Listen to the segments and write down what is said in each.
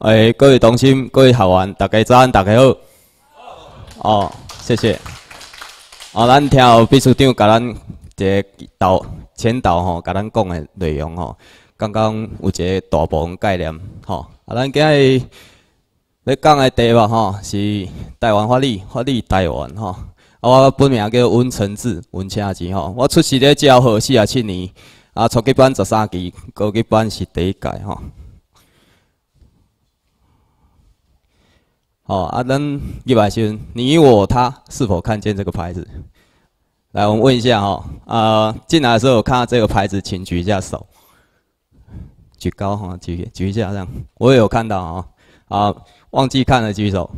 诶，各位同心，各位学员，大家早安，大家好。哦，谢谢。啊，咱听后秘书长甲咱一个导、签导吼，甲咱讲诶内容吼。刚刚有一个大部分概念吼。啊，咱今日咧讲诶题目吼，是台湾法律，法律台湾吼。啊，我本名叫温承志，温承志吼。我出世咧教号四啊七年，啊，初级班十三期，高级班是第一届吼。好，阿登一百先，你我他是否看见这个牌子？来，我们问一下哈。呃，进来的时候看到这个牌子，请举一下手，举高哈，举举一下这样。我也有看到啊，啊，忘记看了举手。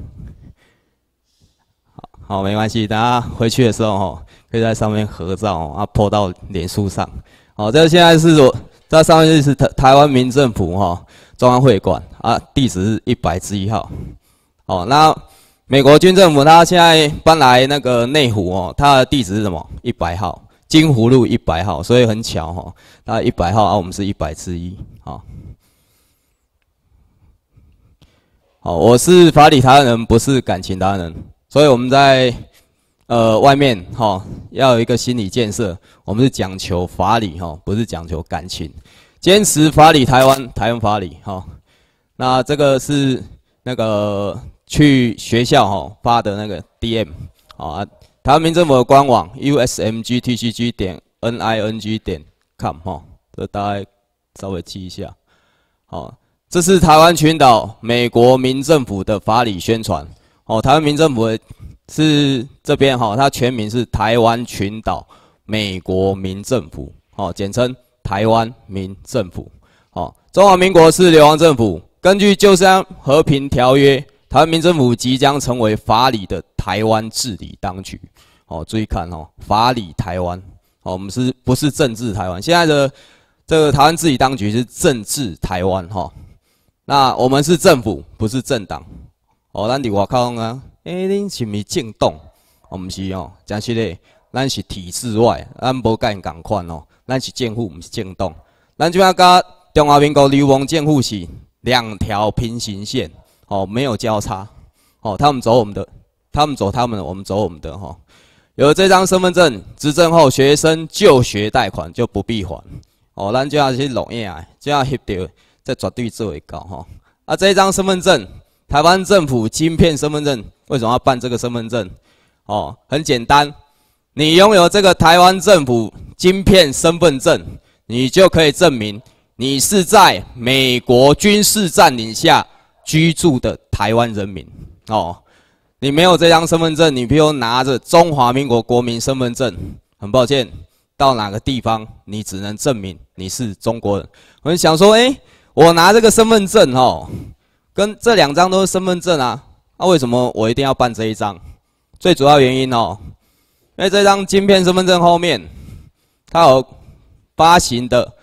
好，好，没关系，大家回去的时候哈，可以在上面合照啊，泼到脸书上。好，这现在是我在上面是台台湾民政府哈，中央会馆啊，地址是一百之一号。哦，那美国军政府他现在搬来那个内湖哦，他的地址是什么？一百号金湖路一百号，所以很巧哈，那一百号啊，我们是一百之一啊。好，我是法理湾人，不是感情达人，所以我们在呃外面哈，要有一个心理建设，我们是讲求法理哈，不是讲求感情，坚持法理台湾，台湾法理哈。那这个是那个。去学校哈发的那个 DM 啊，台湾民政府的官网 u s m g t c g 点 n i n g 点 com 哈，这大家稍微记一下。好，这是台湾群岛美国民政府的法理宣传。哦，台湾民政府是这边哈，它全名是台湾群岛美国民政府，哦，简称台湾民政府。好，中华民国是流亡政府，根据旧三和平条约。台湾民政府即将成为法理的台湾治理当局。好，注意看哦，法理台湾。好，我们是不是政治台湾？现在的这个台湾治理当局是政治台湾哈。那我们是政府，不是政党。哦咱 n 外口啊，诶、欸，恁是是政党？我唔是哦，讲实嘞，咱是体制外，咱无甲因共款哦，咱是政府，毋是政党。咱就咪甲中华民国流氓政府是两条平行线。哦，没有交叉，哦，他们走我们的，他们走他们的，我们走我们的哈。有这张身份证，执证后学生就学贷款就不必还。哦，咱就要去录影，就要 hit 丢，这绝对最会高哈。啊，这张身份证，台湾政府晶片身份证，为什么要办这个身份证？哦，很简单，你拥有这个台湾政府晶片身份证，你就可以证明你是在美国军事占领下。居住的台湾人民，哦，你没有这张身份证，你譬如拿着中华民国国民身份证，很抱歉，到哪个地方你只能证明你是中国人。我就想说，哎，我拿这个身份证，哦，跟这两张都是身份证啊，那为什么我一定要办这一张？最主要原因哦，因为这张晶片身份证后面，它有发行的。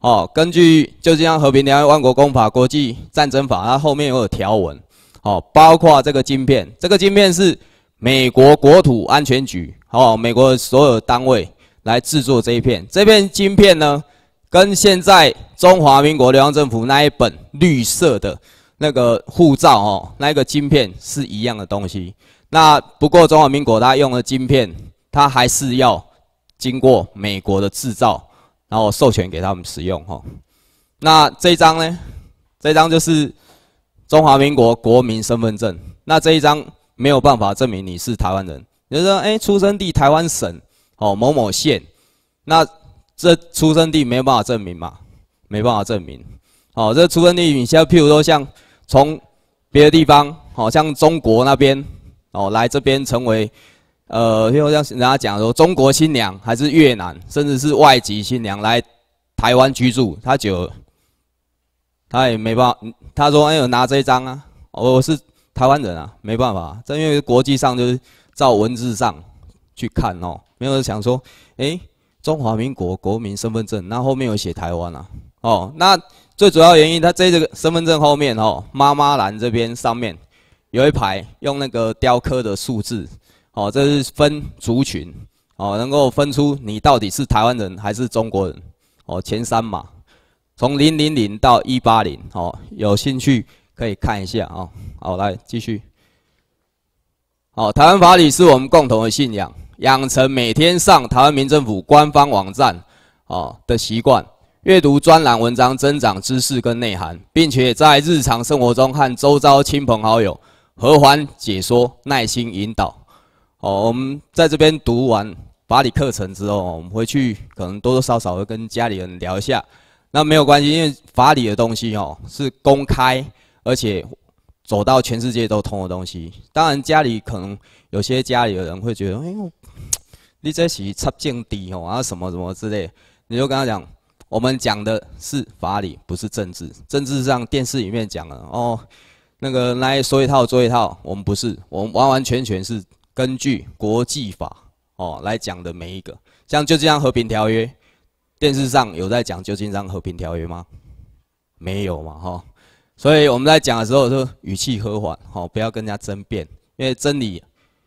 哦，根据就这样和平条约、万国公法、国际战争法，它后面有条文。哦，包括这个晶片，这个晶片是美国国土安全局，哦，美国所有单位来制作这一片。这片晶片呢，跟现在中华民国台湾政府那一本绿色的那个护照，哦，那个晶片是一样的东西。那不过中华民国它用的晶片，它还是要经过美国的制造。然后授权给他们使用哈，那这一张呢？这一张就是中华民国国民身份证。那这一张没有办法证明你是台湾人，就说哎，出生地台湾省，哦某某县，那这出生地没有办法证明嘛？没办法证明。哦，这出生地你现在譬如说像从别的地方，好像中国那边，哦来这边成为。呃，就像人家讲说，中国新娘还是越南，甚至是外籍新娘来台湾居住，他就他也没办法。他说：“哎，我拿这张啊，我是台湾人啊，没办法。”这因为国际上就是照文字上去看哦，没有想说，哎，中华民国国民身份证，那后面有写台湾啊。哦，那最主要原因，他这这个身份证后面哦，妈妈栏这边上面有一排用那个雕刻的数字。哦，这是分族群，哦，能够分出你到底是台湾人还是中国人，哦，前三码，从零零零到一八零，哦，有兴趣可以看一下哦。好，来继续，哦，台湾法理是我们共同的信仰，养成每天上台湾民政府官方网站，哦的习惯，阅读专栏文章，增长知识跟内涵，并且在日常生活中和周遭亲朋好友和缓解说，耐心引导。哦，我们在这边读完法理课程之后，我们回去可能多多少少会跟家里人聊一下。那没有关系，因为法理的东西哦是公开，而且走到全世界都通的东西。当然家里可能有些家里的人会觉得，哎，你这是插边底哦，啊什么什么之类。你就跟他讲，我们讲的是法理，不是政治。政治上电视里面讲了哦，那个来说一套做一套，我们不是，我们完完全全是。根据国际法哦来讲的每一个，像《旧金山和平条约》，电视上有在讲《旧金山和平条约》吗？没有嘛，哈。所以我们在讲的时候，就语气和缓，哈，不要跟人家争辩。因为真理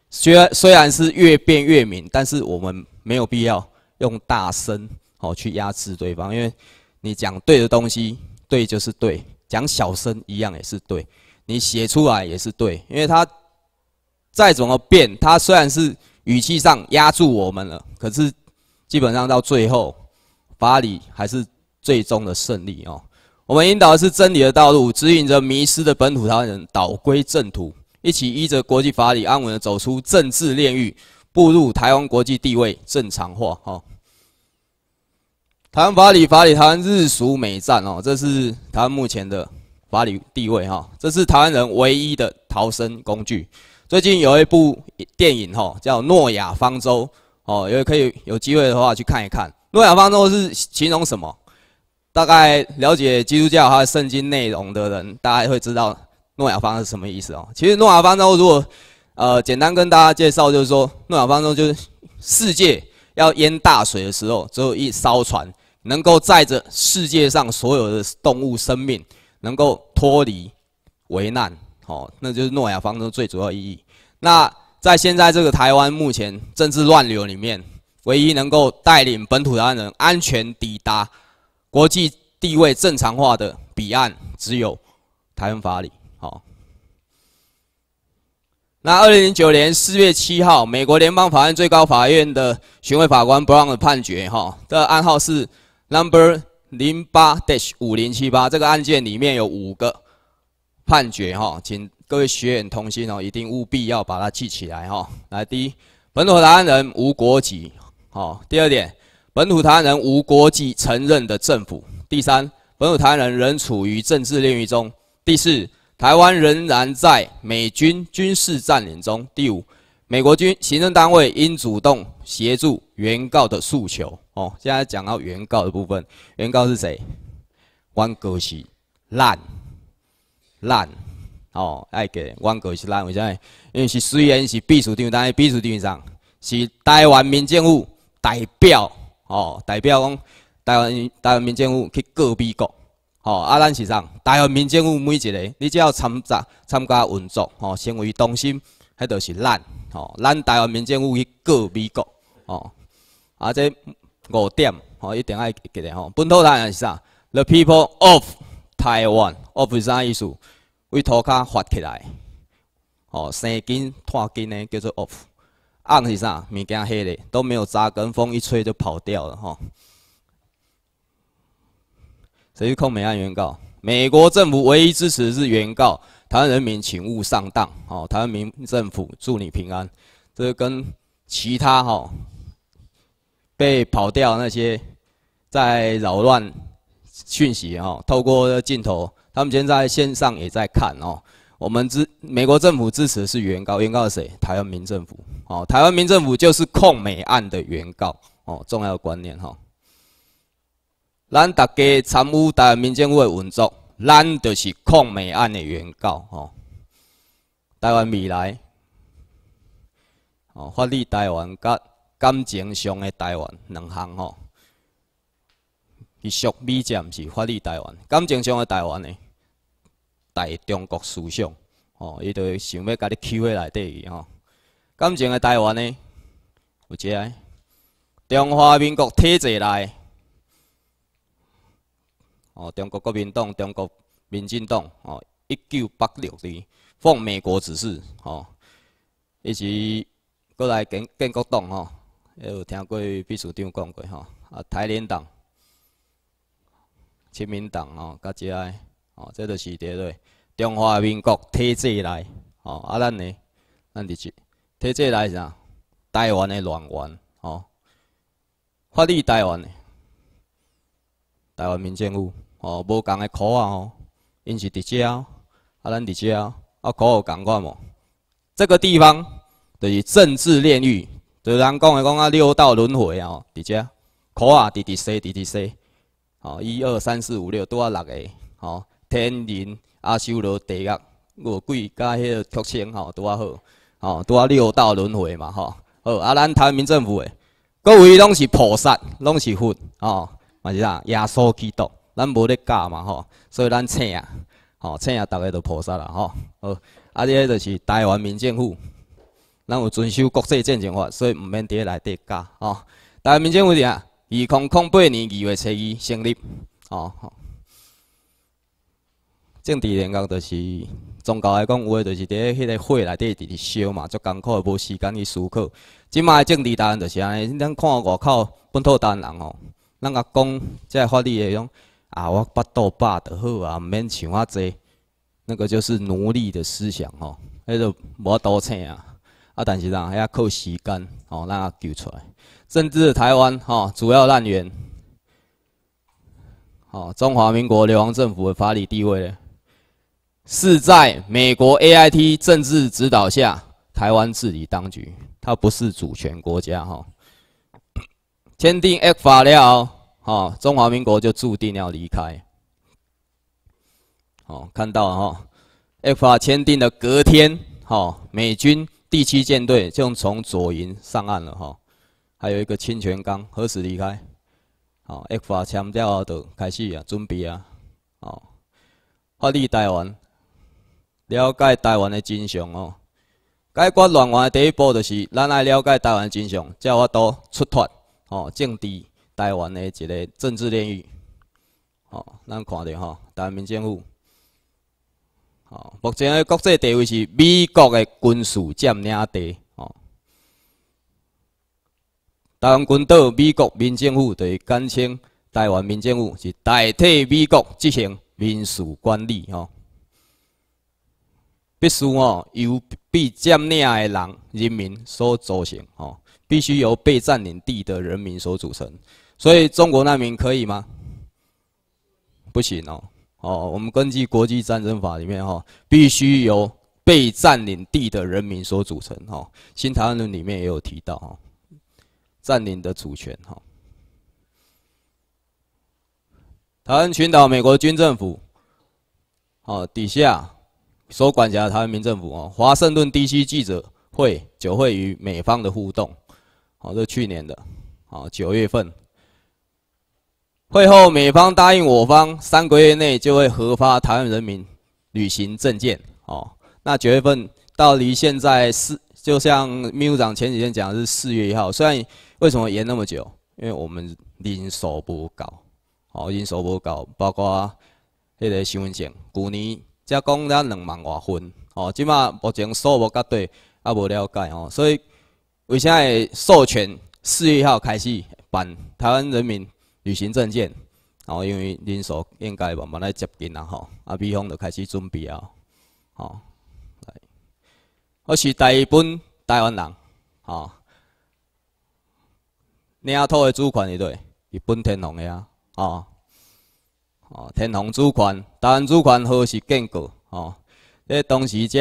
虽然虽然是越辩越明，但是我们没有必要用大声哦去压制对方。因为你讲对的东西，对就是对；讲小声一样也是对，你写出来也是对，因为它。再怎么变，他虽然是语气上压住我们了，可是基本上到最后，法理还是最终的胜利哦。我们引导是真理的道路，指引着迷失的本土台湾人导归正途，一起依着国际法理安稳的走出政治炼狱，步入台湾国际地位正常化哈。台湾法理，法理台湾日属美战哦，这是台湾目前的法理地位哈，这是台湾人唯一的逃生工具。最近有一部电影吼，叫《诺亚方舟》，哦，有可以有机会的话去看一看。诺亚方舟是形容什么？大概了解基督教它的圣经内容的人，大概会知道诺亚方舟是什么意思哦。其实诺亚方舟如果，呃，简单跟大家介绍，就是说诺亚方舟就是世界要淹大水的时候，只有一艘船能够载着世界上所有的动物生命，能够脱离危难。哦，那就是诺亚方舟最主要意义。那在现在这个台湾目前政治乱流里面，唯一能够带领本土台湾人安全抵达国际地位正常化的彼岸，只有台湾法理。好，那二零零九年四月七号，美国联邦法院最高法院的巡回法官布朗的判决，哈，的案号是 Number 零八 Dash 五零七八。这个案件里面有五个。判决哈，请各位学员同心哦，一定务必要把它记起来哈。来，第一，本土台湾人无国籍，好。第二点，本土台湾人无国籍承认的政府。第三，本土台湾人仍处于政治炼狱中。第四，台湾仍然在美军军事占领中。第五，美国军行政单位应主动协助原告的诉求。哦，现在讲到原告的部分，原告是谁？王格熙烂。咱哦爱过阮国是咱为啥？因为是虽然是秘书长，但是秘书长上是台湾民政府代表哦，代表讲台湾台湾民政府去告美国哦。啊，咱是啥？台湾民政府每一个，你只要参杂参加运作哦，成为中心，迄就是咱哦。咱台湾民政府去告美国哦。啊，这五点哦一定要记得哦。本土人是啥？The people of 台湾，我不啥意思，为土卡发起来，哦，生根、脱根的叫做恶，暗是啥？物件黑的都没有扎根，风一吹就跑掉了哈。谁去控美岸原告？美国政府唯一支持是原告，台湾人民请勿上当哦。台湾民政府祝你平安。这跟其他哈被跑掉那些在扰乱。讯息哈，透过镜头，他们现在线上也在看哦。我们支美国政府支持的是原告，原告是谁？台湾民政府哦，台湾民政府就是控美案的原告哦，重要的观念哈。咱大家参与台湾民府会运作，咱就是控美案的原告哦。台湾未来哦，法律台湾甲感情上的台湾两项哦。是属美毋是法律台湾。感情上个台湾呢，代中国思想，吼，伊就想要甲你欺负内底去吼。感情个台湾呢，有一个中华民国体制内，吼，中国国民党、中国民进党，吼，一九八六年奉美国指示，吼，伊是过来建建国党，吼，也有听过秘书长讲过吼，啊，台联党。亲民党吼，甲即个吼，这著是第二。中华民国体制内吼，啊咱呢，咱伫即体制内是台湾诶乱源吼，法律台湾诶，台湾民政府吼，无共诶口号吼，因是伫遮，啊咱伫遮啊考有共款无？这个地方著是政治炼狱，著人讲诶讲啊六道轮回吼，伫遮口啊伫伫说，伫伫说。哦，一二三四五六，拄啊六个。哦，天人阿修罗地狱五鬼，加迄个畜生，吼拄啊好。哦，拄啊六道轮回嘛，吼。好，啊咱台湾民政府诶，各位拢是菩萨，拢是佛，哦，嘛是啥？耶稣基督，咱无咧教嘛，吼。所以咱请啊，吼请啊，逐个都菩萨啦，吼。好，啊这著是台湾民政府，咱有遵守国际战争法，所以毋免伫咧内底教。哦，台湾民政府是啊。二零零八年二月初二成立，哦，政治联格就是宗教来讲，有诶就是伫咧迄个火内底直直烧嘛，足艰苦，无时间去思考。即卖政治答案就是安尼，咱看外口本土党人吼，咱甲讲即个法律迄种啊，我巴肚饱就好啊，毋免想遐济，那个就是奴隶的思想吼，迄个无多请啊，啊，但是人遐靠时间吼，咱啊救出来。甚至台湾哈，主要滥源，好中华民国流亡政府的法理地位，是在美国 A I T 政治指导下，台湾治理当局，它不是主权国家哈。签订 F 法了哈，中华民国就注定要离开。好，看到哈 F 法签订的隔天哈，美军第七舰队就从左营上岸了哈。还有一个清泉岗何时离开？哦，一发签掉啊，就开始啊，准备啊，哦，发力台湾，了解台湾的真相哦。解决乱源的第一步，就是咱来了解台湾真相，才法度出脱哦，政治台湾的一个政治炼狱。哦，咱看着吼，台湾民政府，哦，目前的国际地位是美国的军事占领地。台湾群岛美国民政府对干称台湾民政府是代替美国执行民事管理吼，必须哦由被占领的人人民所组成哦，必须由被占领地的人民所组成，所以中国难民可以吗？不行哦哦，我们根据国际战争法里面哦，必须由被占领地的人民所组成哦，《新台湾论》里面也有提到哦。占领的主权，哈，台湾群岛美国军政府，哦底下所管辖台湾民政府哦，华盛顿 D.C. 记者会酒会与美方的互动，哦，这去年的，哦九月份，会后美方答应我方三个月内就会核发台湾人民旅行证件，哦，那九月份到离现在四，就像秘书长前几天讲是四月一号，虽然。为什么延那么久？因为我们人数不够，哦，人数不够，包括迄个新闻线，旧年才讲了两万外分，哦，即马目前数无较对，也无了解哦，所以为啥会授权四月一号开始办台湾人民旅行证件？哦，因为人数应该慢慢来接近啊，吼，啊，美方就开始准备啊，哦，我是台本台湾人，哦。领土的主权是伫，是本天皇的啊，哦，哦，天皇主权，台湾主权何是建国？哦，咧当时这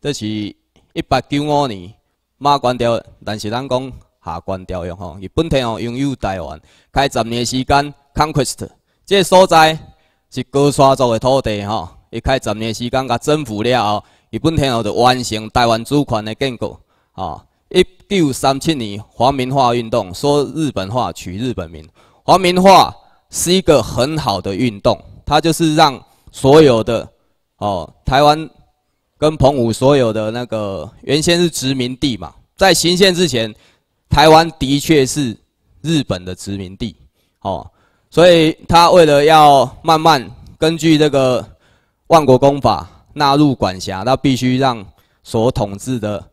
这是一八九五年马关条约，但是咱讲下关条约吼，日本天皇拥有台湾，开十年时间 conquest，这所在是高山族的土地吼，伊开十年时间甲征服了后，日本天皇就完成台湾主权的建国哦。一九三七年，皇民化运动说日本话，取日本名。皇民化是一个很好的运动，它就是让所有的哦，台湾跟澎湖所有的那个原先是殖民地嘛，在行宪之前，台湾的确是日本的殖民地，哦，所以他为了要慢慢根据这个万国公法纳入管辖，那必须让所统治的。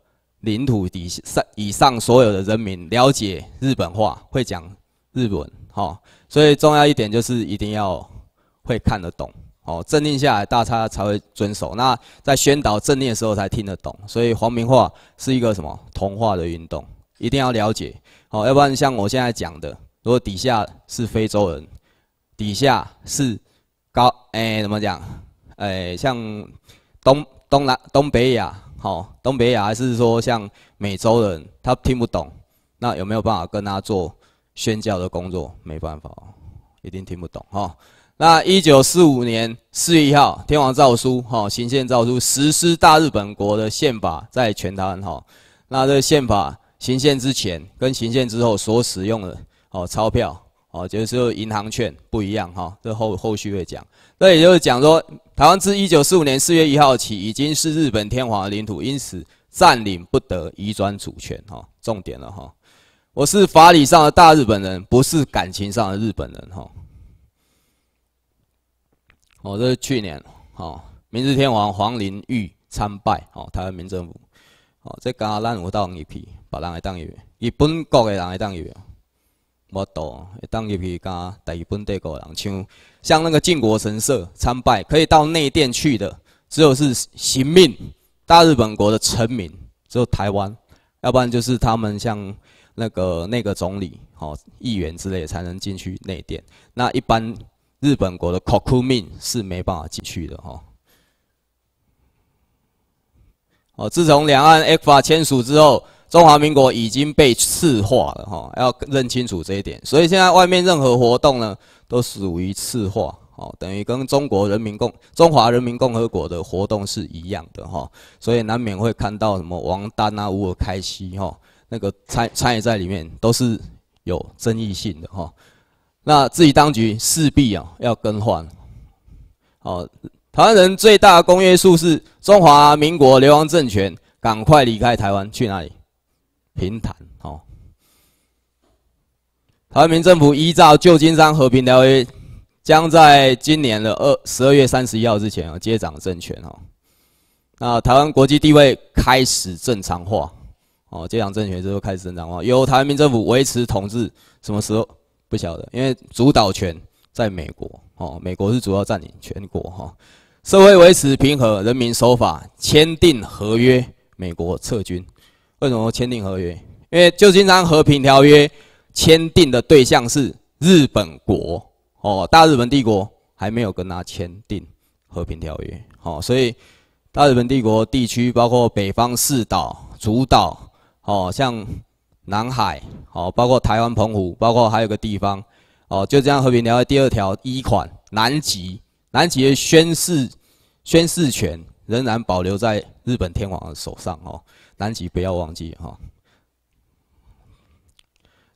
领土底下以上所有的人民了解日本话，会讲日本，好，所以重要一点就是一定要会看得懂，哦，镇定下来大家才会遵守。那在宣导政令的时候才听得懂，所以黄明话是一个什么同化的运动，一定要了解，好，要不然像我现在讲的，如果底下是非洲人，底下是高，哎，怎么讲？哎，像东东南东北亚。好，东北亚还是说像美洲人，他听不懂，那有没有办法跟他做宣教的工作？没办法，一定听不懂哈。那一九四五年四一号天皇诏书，哈，行宪诏书实施大日本国的宪法在全台湾哈。那在宪法行宪之前跟行宪之后所使用的哦钞票哦就是银行券不一样哈，这后后续会讲。那也就是讲说。台湾自一九四五年四月一号起已经是日本天皇的领土，因此占领不得移转主权。哈，重点了哈。我是法理上的大日本人，不是感情上的日本人。哈，哦，这是去年。哈，明治天皇皇林玉参拜。哦，台湾民政府。哦，这加让我当一批，把人来当一员，日本国的人来当一员。我懂，一当进去跟大日本帝国人像，像那个靖国神社参拜，可以到内殿去的，只有是行命，大日本国的臣民，只有台湾，要不然就是他们像那个那个总理、哦议员之类才能进去内殿。那一般日本国的国库命是没办法进去的哦。哦，自从两岸 A 法签署之后。中华民国已经被赤化了，哈，要认清楚这一点。所以现在外面任何活动呢，都属于赤化，哦，等于跟中国人民共中华人民共和国的活动是一样的，哈。所以难免会看到什么王丹啊、乌尔开西哈，那个参参与在里面，都是有争议性的，哈。那自己当局势必啊要更换，哦，台湾人最大公约数是中华民国流亡政权，赶快离开台湾，去哪里？平坦哦，台湾政府依照旧金山和平条约，将在今年的二十二月三十一号之前啊接掌政权哈。那台湾国际地位开始正常化哦，接掌政权之后开始正常化，由台湾政府维持统治。什么时候不晓得？因为主导权在美国哦，美国是主要占领全国哈，社会维持平和，人民守法，签订合约，美国撤军。为什么签订合约？因为旧金山和平条约签订的对象是日本国哦，大日本帝国还没有跟他签订和平条约哦，所以大日本帝国地区包括北方四岛、主岛哦，像南海哦，包括台湾澎湖，包括还有个地方哦，就这样和平条约第二条一款，南极南极的宣誓宣誓权仍然保留在日本天皇的手上哦。南极不要忘记哈。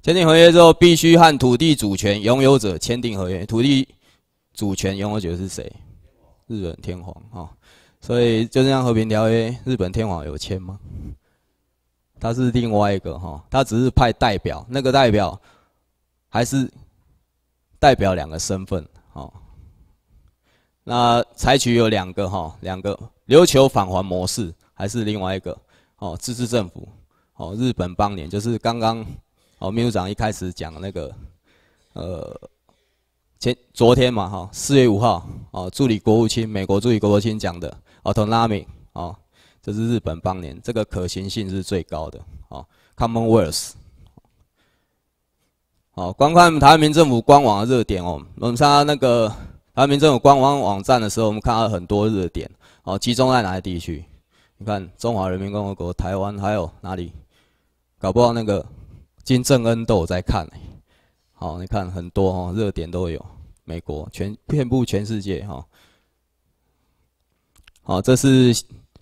签订合约之后，必须和土地主权拥有者签订合约。土地主权拥有者是谁？日本天皇哈。所以就这样和平条约，日本天皇有签吗？他是另外一个哈，他只是派代表，那个代表还是代表两个身份哈。那采取有两个哈，两个琉球返还模式还是另外一个。哦，自治政府，哦，日本邦联就是刚刚哦，秘书长一开始讲那个，呃，前昨天嘛哈，四月五号，哦，助理国务卿，美国助理国务卿讲的，哦，同拉敏，哦，这是日本邦联，这个可行性是最高的，哦，Commonwealth，哦，观看台湾民政府官网的热点哦，我们上那个台湾民政府官网网站的时候，我们看到很多热点，哦，集中在哪些地区？你看，中华人民共和国、台湾，还有哪里？搞不好那个金正恩都有在看。好，你看很多哈，热点都有。美国全遍布全世界哈。好，这是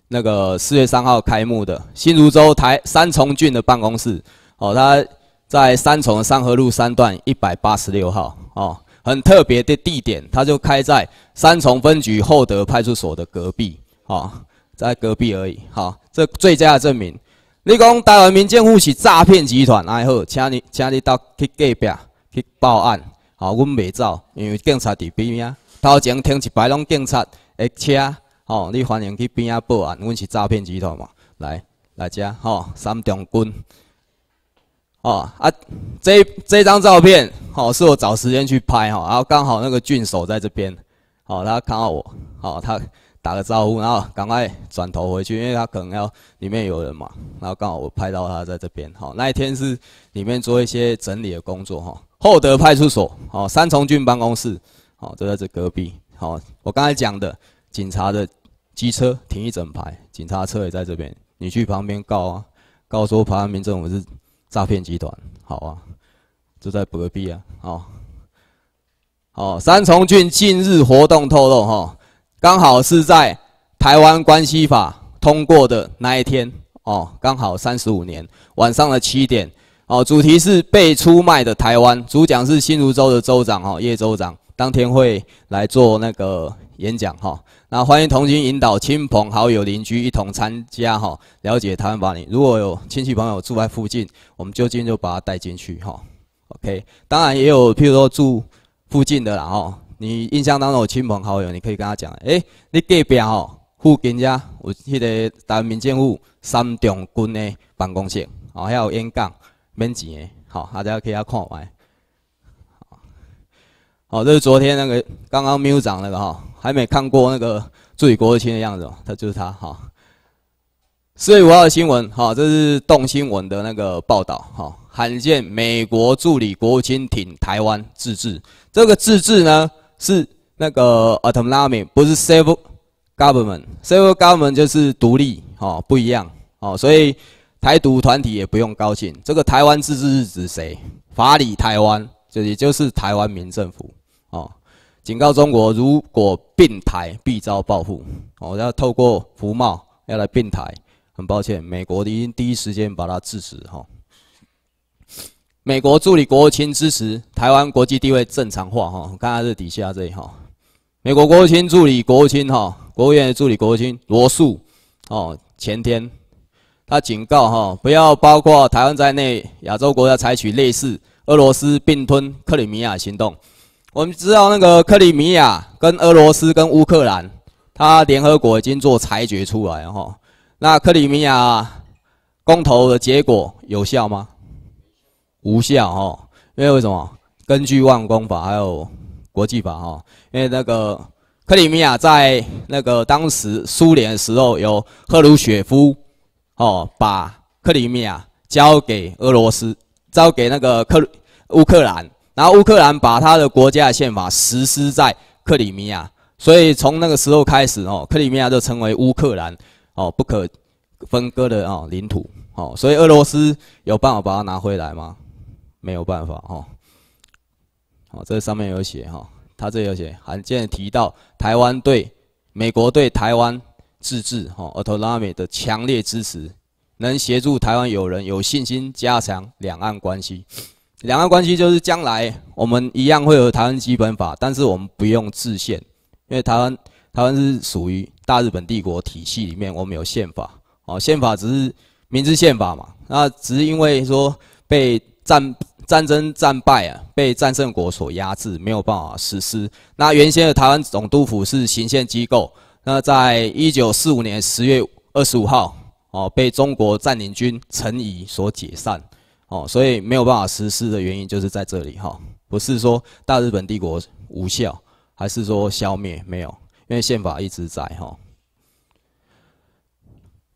那个四月三号开幕的新竹州台三重郡的办公室。哦，他在三重三河路三段一百八十六号。哦，很特别的地点，他就开在三重分局厚德派出所的隔壁。哦。在隔壁而已，好，这最佳的证明。你讲台湾民间府是诈骗集团，哎好，请你，请你到去隔壁去报案。好，阮未走，因为警察伫边啊。头前停一排拢警察的车，哦，你欢迎去边啊报案，阮是诈骗集团嘛。来，来遮，吼，三中军。哦啊，这这张照片，哦，是我找时间去拍哈，然后刚好那个郡守在这边，哦，大家看到我，哦，他。打个招呼，然后赶快转头回去，因为他可能要里面有人嘛。然后刚好我拍到他在这边，好，那一天是里面做一些整理的工作，哈。厚德派出所，好，三重郡办公室，好，就在这隔壁，好。我刚才讲的，警察的机车停一整排，警察车也在这边，你去旁边告啊，告说台湾民政是诈骗集团，好啊，就在隔壁啊，好，好。三重俊近日活动透露，哈。刚好是在台湾关系法通过的那一天哦，刚好三十五年晚上的七点哦，主题是被出卖的台湾，主讲是新竹州的州长哦，叶州长，当天会来做那个演讲哈。那欢迎同行引导亲朋好友邻居一同参加哈，了解台湾法律。如果有亲戚朋友住在附近，我们就近就把他带进去哈。OK，当然也有譬如说住附近的啦哦。你印象当中，有亲朋好友，你可以跟他讲：诶，你隔壁吼，附近家有迄个台湾民政府三重军的办公室，哦，还有烟杠，免钱的，好，大家可以来看完。好，这是昨天那个刚刚秘书长那个哈，还没看过那个助理国务卿的样子，他就是他哈。四月五号的新闻，好，这是动新闻的那个报道，好，罕见美国助理国务卿挺台湾自治，这个自治呢？是那个 autonomy，不是 self government。self government 就是独立，哦，不一样，哦，所以台独团体也不用高兴。这个台湾自治是指谁？法理台湾，就也就是台湾民政府，哦，警告中国，如果并台，必遭报复，哦，要透过服贸要来并台，很抱歉，美国已经第一时间把它制止，哦。美国助理国务卿支持台湾国际地位正常化哈，我看看这底下这里哈，美国国务卿助理国务卿哈，国务院的助理国务卿罗素，哦，前天他警告哈，不要包括台湾在内亚洲国家采取类似俄罗斯并吞克里米亚行动。我们知道那个克里米亚跟俄罗斯跟乌克兰，他联合国已经做裁决出来哈，那克里米亚公投的结果有效吗？无效哈，因为为什么？根据万公法还有国际法哈，因为那个克里米亚在那个当时苏联时候，由赫鲁雪夫哦把克里米亚交给俄罗斯，交给那个克乌克兰，然后乌克兰把他的国家宪法实施在克里米亚，所以从那个时候开始哦，克里米亚就成为乌克兰哦不可分割的哦领土哦，所以俄罗斯有办法把它拿回来吗？没有办法哈，好，这上面有写哈，他这有写，罕见提到台湾对美国对台湾自治哈 （autonomy） 的强烈支持，能协助台湾友人有信心加强两岸关系。两岸关系就是将来我们一样会有台湾基本法，但是我们不用制宪，因为台湾台湾是属于大日本帝国体系里面，我们有宪法，哦，宪法只是明治宪法嘛，那只是因为说被占。战争战败啊，被战胜国所压制，没有办法实施。那原先的台湾总督府是行宪机构，那在一九四五年十月二十五号，哦，被中国占领军陈仪所解散，哦，所以没有办法实施的原因就是在这里哈，不是说大日本帝国无效，还是说消灭没有？因为宪法一直在哈。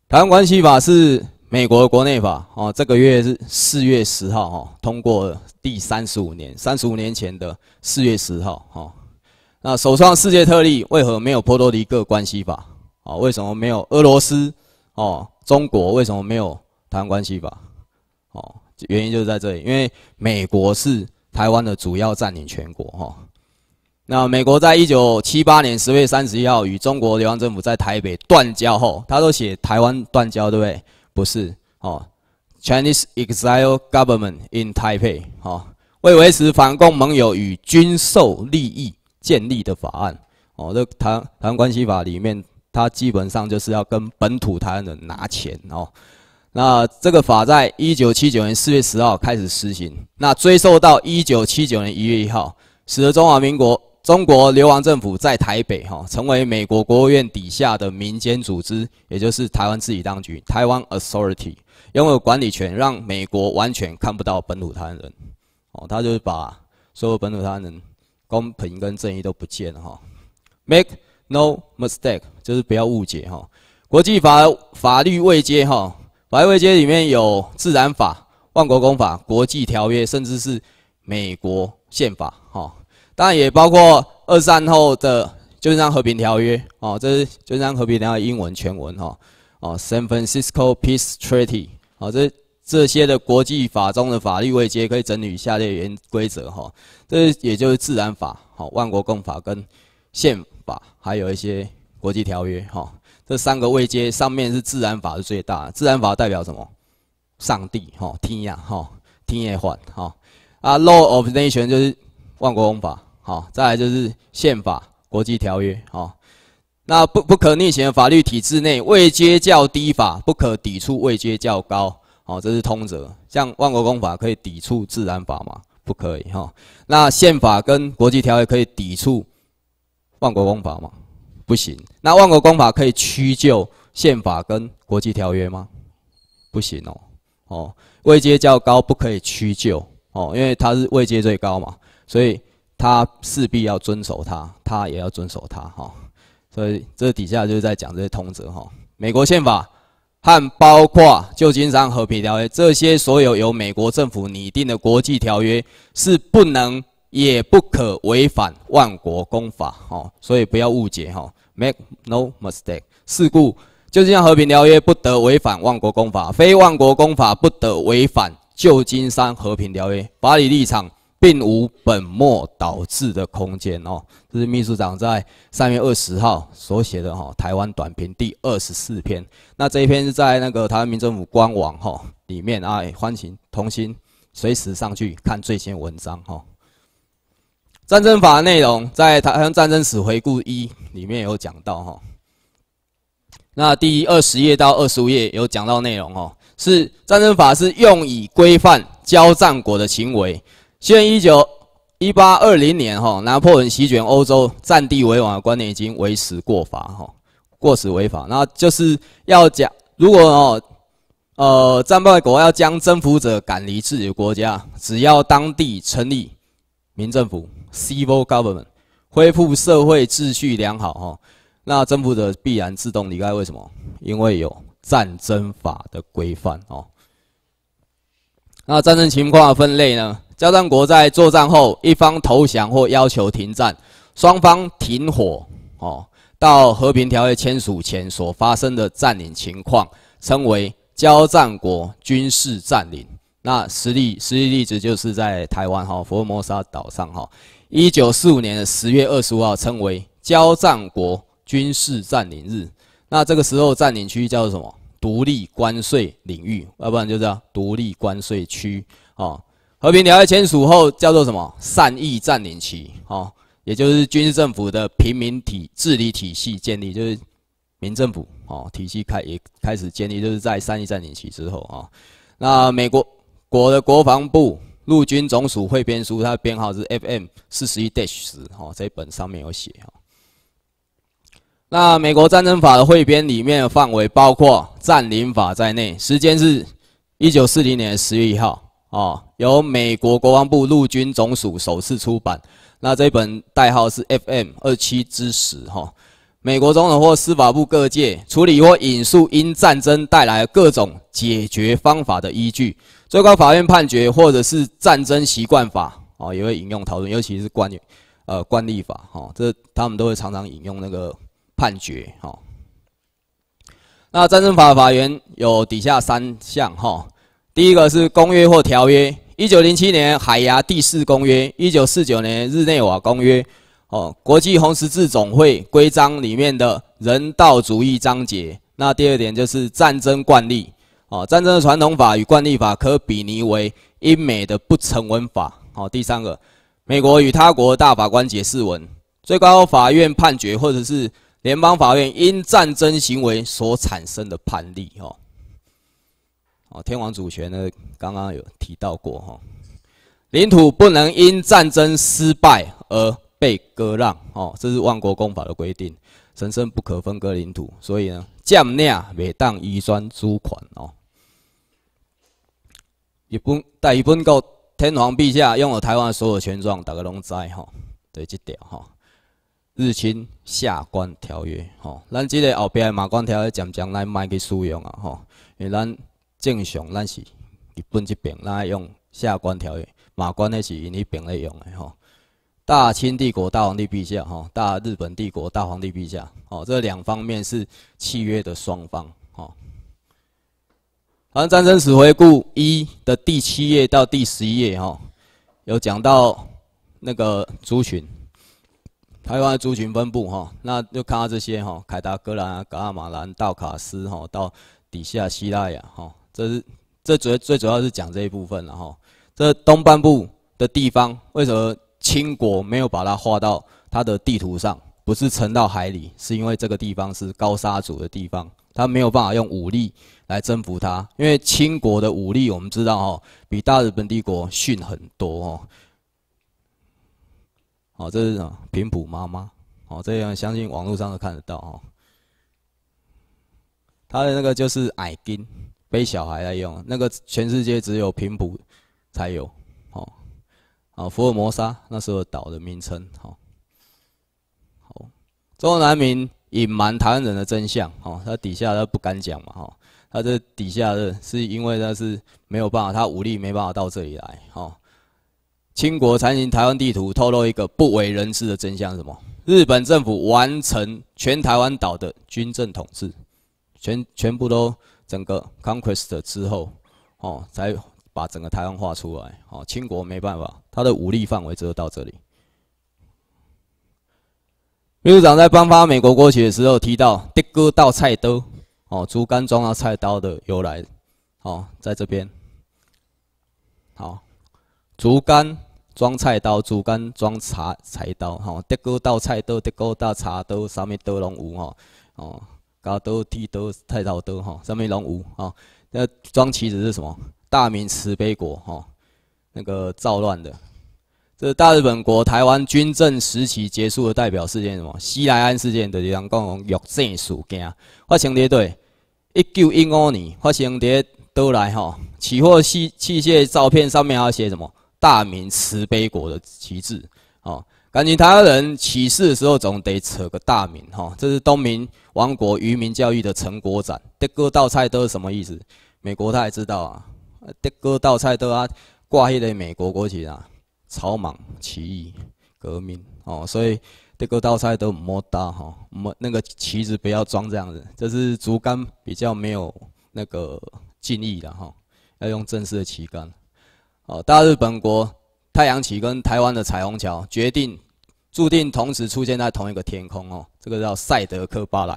台湾关系法是。美国国内法哦，这个月是四月十号哈，通过第三十五年，三十五年前的四月十号哈。那首创世界特例为何没有波多黎各关系法啊？为什么没有俄罗斯哦？中国为什么没有台湾关系法？哦，原因就是在这里，因为美国是台湾的主要占领全国哈。那美国在一九七八年十月三十一号与中国台湾政府在台北断交后，他都写台湾断交，对不对？不是哦，Chinese Exile Government in Taipei 哦，为维持反共盟友与军售利益建立的法案哦，这台台湾关系法里面，它基本上就是要跟本土台湾人拿钱哦，那这个法在一九七九年四月十号开始施行，那追溯到一九七九年一月一号，使得中华民国。中国流亡政府在台北，哈，成为美国国务院底下的民间组织，也就是台湾自己当局，台湾 authority，拥有管理权，让美国完全看不到本土台湾人，哦，他就是把所有本土台湾人公平跟正义都不见了，哈，make no mistake，就是不要误解哈，国际法法律位阶，哈，法律位阶里面有自然法、万国公法、国际条约，甚至是美国宪法，哈。但也包括二战后的《旧金山和平条约》哦，这是《旧金山和平条约》英文全文哈哦，San Francisco Peace Treaty。哦，这这些的国际法中的法律位阶可以整理下列原规则哈，这也就是自然法好，万国公法跟宪法还有一些国际条约哈，这三个位阶上面是自然法是最大，自然法代表什么？上帝哈，天呀哈，天也换哈啊，Law of n a t i o n 就是万国公法。好，再来就是宪法、国际条约。好，那不不可逆行的法律体制内，位阶较低法不可抵触位阶较高。好，这是通则。像万国公法可以抵触自然法吗？不可以。哈，那宪法跟国际条约可以抵触万国公法吗？不行。那万国公法可以屈就宪法跟国际条约吗？不行哦。哦，位阶较高不可以屈就哦，因为它是位阶最高嘛，所以。他势必要遵守他，他也要遵守他哈，所以这底下就是在讲这些通则哈。美国宪法和包括旧金山和平条约这些所有由美国政府拟定的国际条约是不能也不可违反万国公法哈，所以不要误解哈。Make no mistake。事故，旧金山和平条约不得违反万国公法，非万国公法不得违反旧金山和平条约。法理立场。并无本末倒置的空间哦。这是秘书长在三月二十号所写的哈台湾短评第二十四篇。那这一篇是在那个台湾民政府官网哈里面啊，欢迎同行随时上去看最新文章哈。战争法内容在《台湾战争史回顾一》里面有讲到哈。那第二十页到二十五页有讲到内容哦，是战争法是用以规范交战国的行为。现一九一八二零年，哈，拿破仑席卷欧洲，占地为王的观念已经为时过法，哈，过时违法。那就是要讲，如果哦，呃，战败国要将征服者赶离自己的国家，只要当地成立民政府 （civil government），恢复社会秩序良好，哈，那征服者必然自动离开。为什么？因为有战争法的规范，哦。那战争情况的分类呢？交战国在作战后一方投降或要求停战，双方停火，哦，到和平条约签署前所发生的占领情况称为交战国军事占领。那实例，实例例子就是在台湾哈，佛罗摩沙岛上哈，一九四五年的十月二十五号称为交战国军事占领日。那这个时候占领区叫做什么？独立关税领域，要不然就叫独立关税区啊。和平条约签署后叫做什么？善意占领期哦，也就是军事政府的平民体治理体系建立，就是民政府哦体系开也开始建立，就是在善意占领期之后啊。那美国国的国防部陆军总署汇编书，它的编号是 FM 四十一 Dash 十这在本上面有写哦。那美国战争法的汇编里面的范围包括占领法在内，时间是1940年10月1号，哦，由美国国防部陆军总署首次出版。那这本代号是 FM 二七之十，哈，美国总统或司法部各界处理或引述因战争带来各种解决方法的依据，最高法院判决或者是战争习惯法，哦，也会引用讨论，尤其是关于呃惯例法，哈，这他们都会常常引用那个。判决哈。那战争法法源有底下三项哈。第一个是公约或条约，一九零七年海牙第四公约，一九四九年日内瓦公约，哦，国际红十字总会规章里面的人道主义章节。那第二点就是战争惯例，哦，战争的传统法与惯例法可比拟为英美的不成文法。哦，第三个，美国与他国大法官解释文，最高法院判决或者是。联邦法院因战争行为所产生的判例，哈，哦，天皇主权呢，刚刚有提到过哈，领土不能因战争失败而被割让，哦，这是万国公法的规定，神圣不可分割领土，所以呢，将领袂当移转主款，哦。日本在日本够天皇陛下拥有台湾所有权状打个龙灾哈，对这点哈。日清《下关条约》吼，咱这个后边《马关条约》渐渐来卖去使用啊吼，因为咱正常咱是日本这边，咱用《下关条约》、《马关》那是因尼边来用的吼。大清帝国大皇帝陛下吼，大日本帝国大皇帝陛下吼，这两方面是契约的双方吼。好，战争史回顾一的第七页到第十一页吼，有讲到那个族群。台湾族群分布哈，那就看到这些哈，凯达格兰、噶玛兰、道卡斯哈，到底下西腊雅哈，这是这主要最主要是讲这一部分了哈。这东半部的地方，为什么清国没有把它划到它的地图上？不是沉到海里，是因为这个地方是高沙族的地方，它没有办法用武力来征服它，因为清国的武力我们知道哈，比大日本帝国逊很多哈。哦，这是什么平补妈妈？哦，这样相信网络上都看得到哦。他的那个就是矮金背小孩在用，那个全世界只有平补才有。哦，啊，福尔摩沙那时候岛的名称。哦，好，中国南明隐瞒台湾人的真相。哦，他底下他不敢讲嘛。哈，他这底下的是因为他是没有办法，他武力没办法到这里来。哈。清国残行台湾地图透露一个不为人知的真相：什么？日本政府完成全台湾岛的军政统治，全全部都整个 conquest 之后，哦，才把整个台湾画出来。哦，清国没办法，他的武力范围只有到这里。秘书长在颁发美国国旗的时候提到的哥到菜刀，哦，竹竿装啊菜刀的由来，哦，在这边，好。竹竿装菜刀，竹竿装茶柴刀，吼，德哥刀、菜刀、德哥刀、茶刀，啥物刀拢有吼，哦，搞刀剃刀菜刀刀吼，啥物拢有啊？那装旗子是什么？大明慈悲国吼，那个造乱的，这大日本国台湾军政时期结束的代表事件什么？西来安事件，等人讲玉战事件。发生伫对，一九一五年发生伫岛内吼，起货器器械照片上面还写什么？大明慈悲国的旗帜，哦，感觉台湾人起事的时候总得扯个大明哈，这是东明王国渔民教育的成果展。这各道菜都是什么意思？美国他也知道啊。这各道菜都啊挂一的美国国旗啊，草莽起义革命哦，所以这各道菜都莫搭哈，莫那个旗子不要装这样子，这是竹竿比较没有那个敬意的哈，要用正式的旗杆。哦，大日本国太阳旗跟台湾的彩虹桥决定注定同时出现在同一个天空哦，这个叫《赛德克巴莱》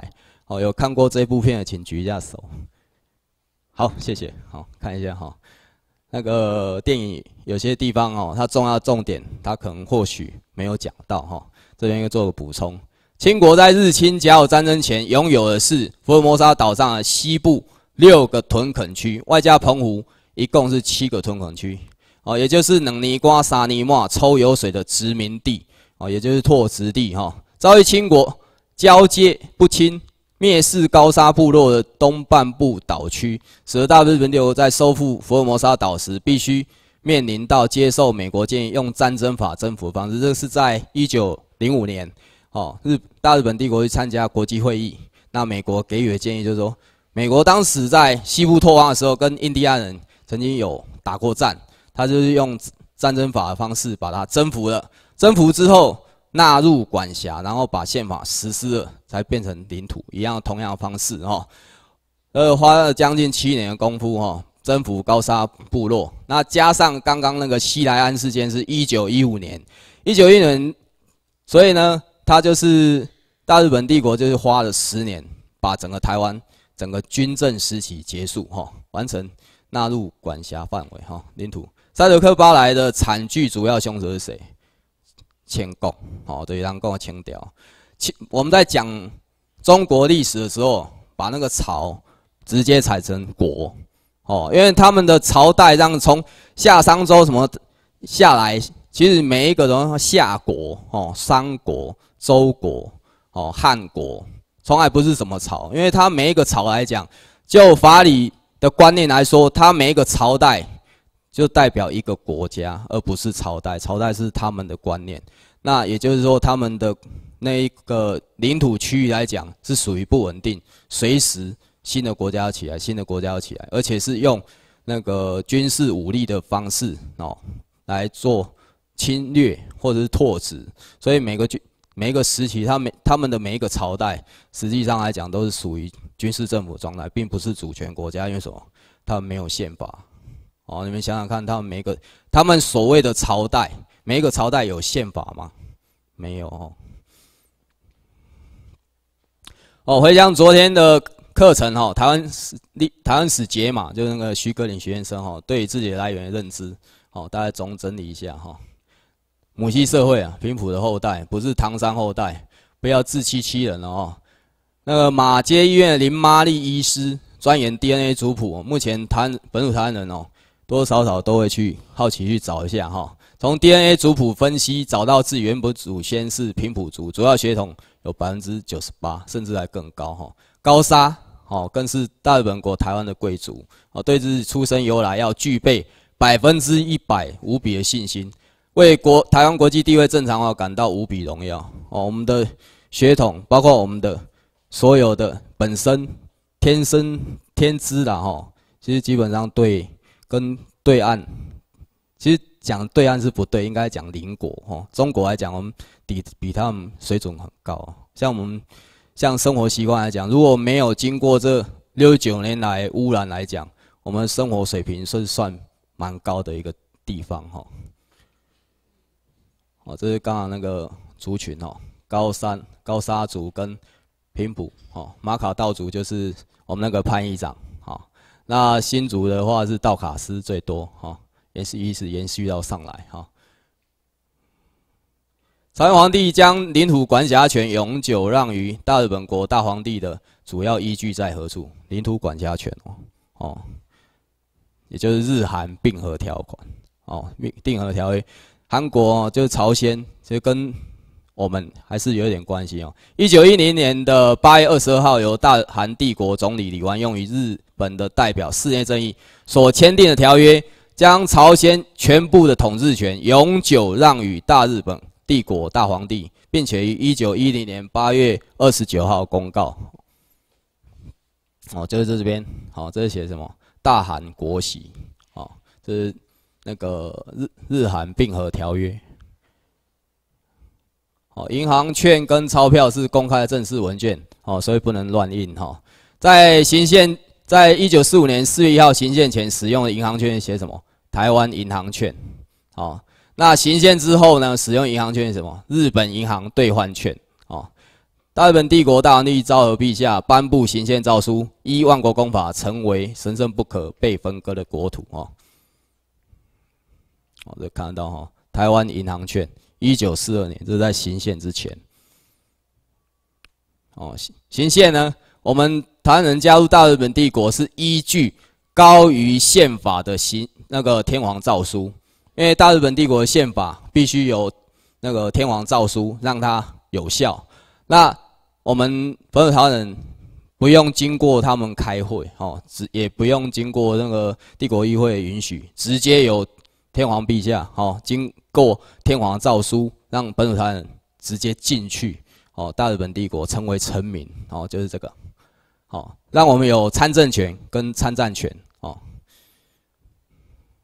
哦。有看过这部片的，请举一下手。好，谢谢。好看一下哈，那个电影有些地方哦，它重要重点它可能或许没有讲到哈，这边应该做个补充。清国在日清甲午战争前拥有的是福尔摩沙岛上的西部六个屯垦区，外加澎湖，一共是七个屯垦区。哦，也就是冷泥瓜、沙泥莫抽油水的殖民地，哦，也就是拓殖地哈。遭遇清国交接不清、蔑视高沙部落的东半部岛区，使得大日本帝国在收复福尔摩沙岛时，必须面临到接受美国建议用战争法征服方式。这是在一九零五年，哦，日大日本帝国去参加国际会议，那美国给予的建议就是说，美国当时在西部拓荒的时候，跟印第安人曾经有打过战。他就是用战争法的方式把它征服了，征服之后纳入管辖，然后把宪法实施了，才变成领土一样同样的方式哦。呃，花了将近七年的功夫哦，征服高沙部落，那加上刚刚那个西来安事件是1915年，191年，所以呢，他就是大日本帝国就是花了十年把整个台湾整个军政时期结束哈，完成纳入管辖范围哈，领土。塞德克巴莱的惨剧主要凶手是谁？秦国哦，对，人讲清掉。秦，我们在讲中国历史的时候，把那个朝直接踩成国哦，因为他们的朝代让从夏商周什么下来，其实每一个人夏国哦、商国、周国哦、汉国，从来不是什么朝，因为他每一个朝来讲，就法理的观念来说，他每一个朝代。就代表一个国家，而不是朝代。朝代是他们的观念。那也就是说，他们的那一个领土区域来讲，是属于不稳定，随时新的国家要起来，新的国家要起来，而且是用那个军事武力的方式哦来做侵略或者是拓殖。所以每个军每个时期，他们他们的每一个朝代，实际上来讲都是属于军事政府状态，并不是主权国家。因为什么？他们没有宪法。哦，你们想想看，他们每个，他们所谓的朝代，每一个朝代有宪法吗？没有哦。哦，回想昨天的课程哈，台湾史、台湾史解码，就那个徐歌林学先生哈，对自己的来源的认知，好，大家总整理一下哈。母系社会啊，平埔的后代，不是唐山后代，不要自欺欺人了哦。那个马街医院林玛丽医师钻研 DNA 族谱，目前台本土台湾人哦。多多少少都会去好奇去找一下哈。从 DNA 族谱分析找到自原本祖先是平埔族，主要血统有百分之九十八，甚至还更高哈。高沙哦，更是大日本国台湾的贵族哦，对自己出生由来要具备百分之一百无比的信心，为国台湾国际地位正常哦感到无比荣耀哦。我们的血统包括我们的所有的本身天生天资的哈，其实基本上对。跟对岸，其实讲对岸是不对，应该讲邻国哦。中国来讲，我们底比他们水准很高。像我们，像生活习惯来讲，如果没有经过这六九年来污染来讲，我们生活水平是算蛮高的一个地方哈。哦，这是刚刚那个族群哦，高山高沙族跟平埔哦，马卡道族就是我们那个潘议长。那新竹的话是道卡斯最多哈，延续一是延续到上来哈。朝鲜皇帝将领土管辖权永久让于大日本国大皇帝的主要依据在何处？领土管辖权哦哦，也就是日韩并合条款哦，并并合条约。韩国就是朝鲜，其实跟我们还是有点关系哦。一九一零年的八月二十二号，由大韩帝国总理李完用于日。本的代表四界正义所签订的条约，将朝鲜全部的统治权永久让与大日本帝国大皇帝，并且于一九一零年八月二十九号公告。哦，就是在这边，哦，这是写什么？大韩国玺，哦，这是那个日日韩并合条约。哦，银行券跟钞票是公开的正式文件，哦，所以不能乱印哈。在新线。在一九四五年四月一号行宪前使用的银行券写什么？台湾银行券，哦，那行宪之后呢？使用银行券什么？日本银行兑换券，哦，大日本帝国大帝昭和陛下颁布行宪诏书，一万国公法成为神圣不可被分割的国土，哦，我这看到哈，台湾银行券，一九四二年这是在行宪之前，哦，行宪呢？我们台湾人加入大日本帝国是依据高于宪法的行那个天皇诏书，因为大日本帝国的宪法必须有那个天皇诏书让它有效。那我们本土台湾人不用经过他们开会哦，只也不用经过那个帝国议会的允许，直接由天皇陛下哦，经过天皇诏书让本土台湾人直接进去哦，大日本帝国成为臣民哦，就是这个。哦，让我们有参政权跟参战权哦。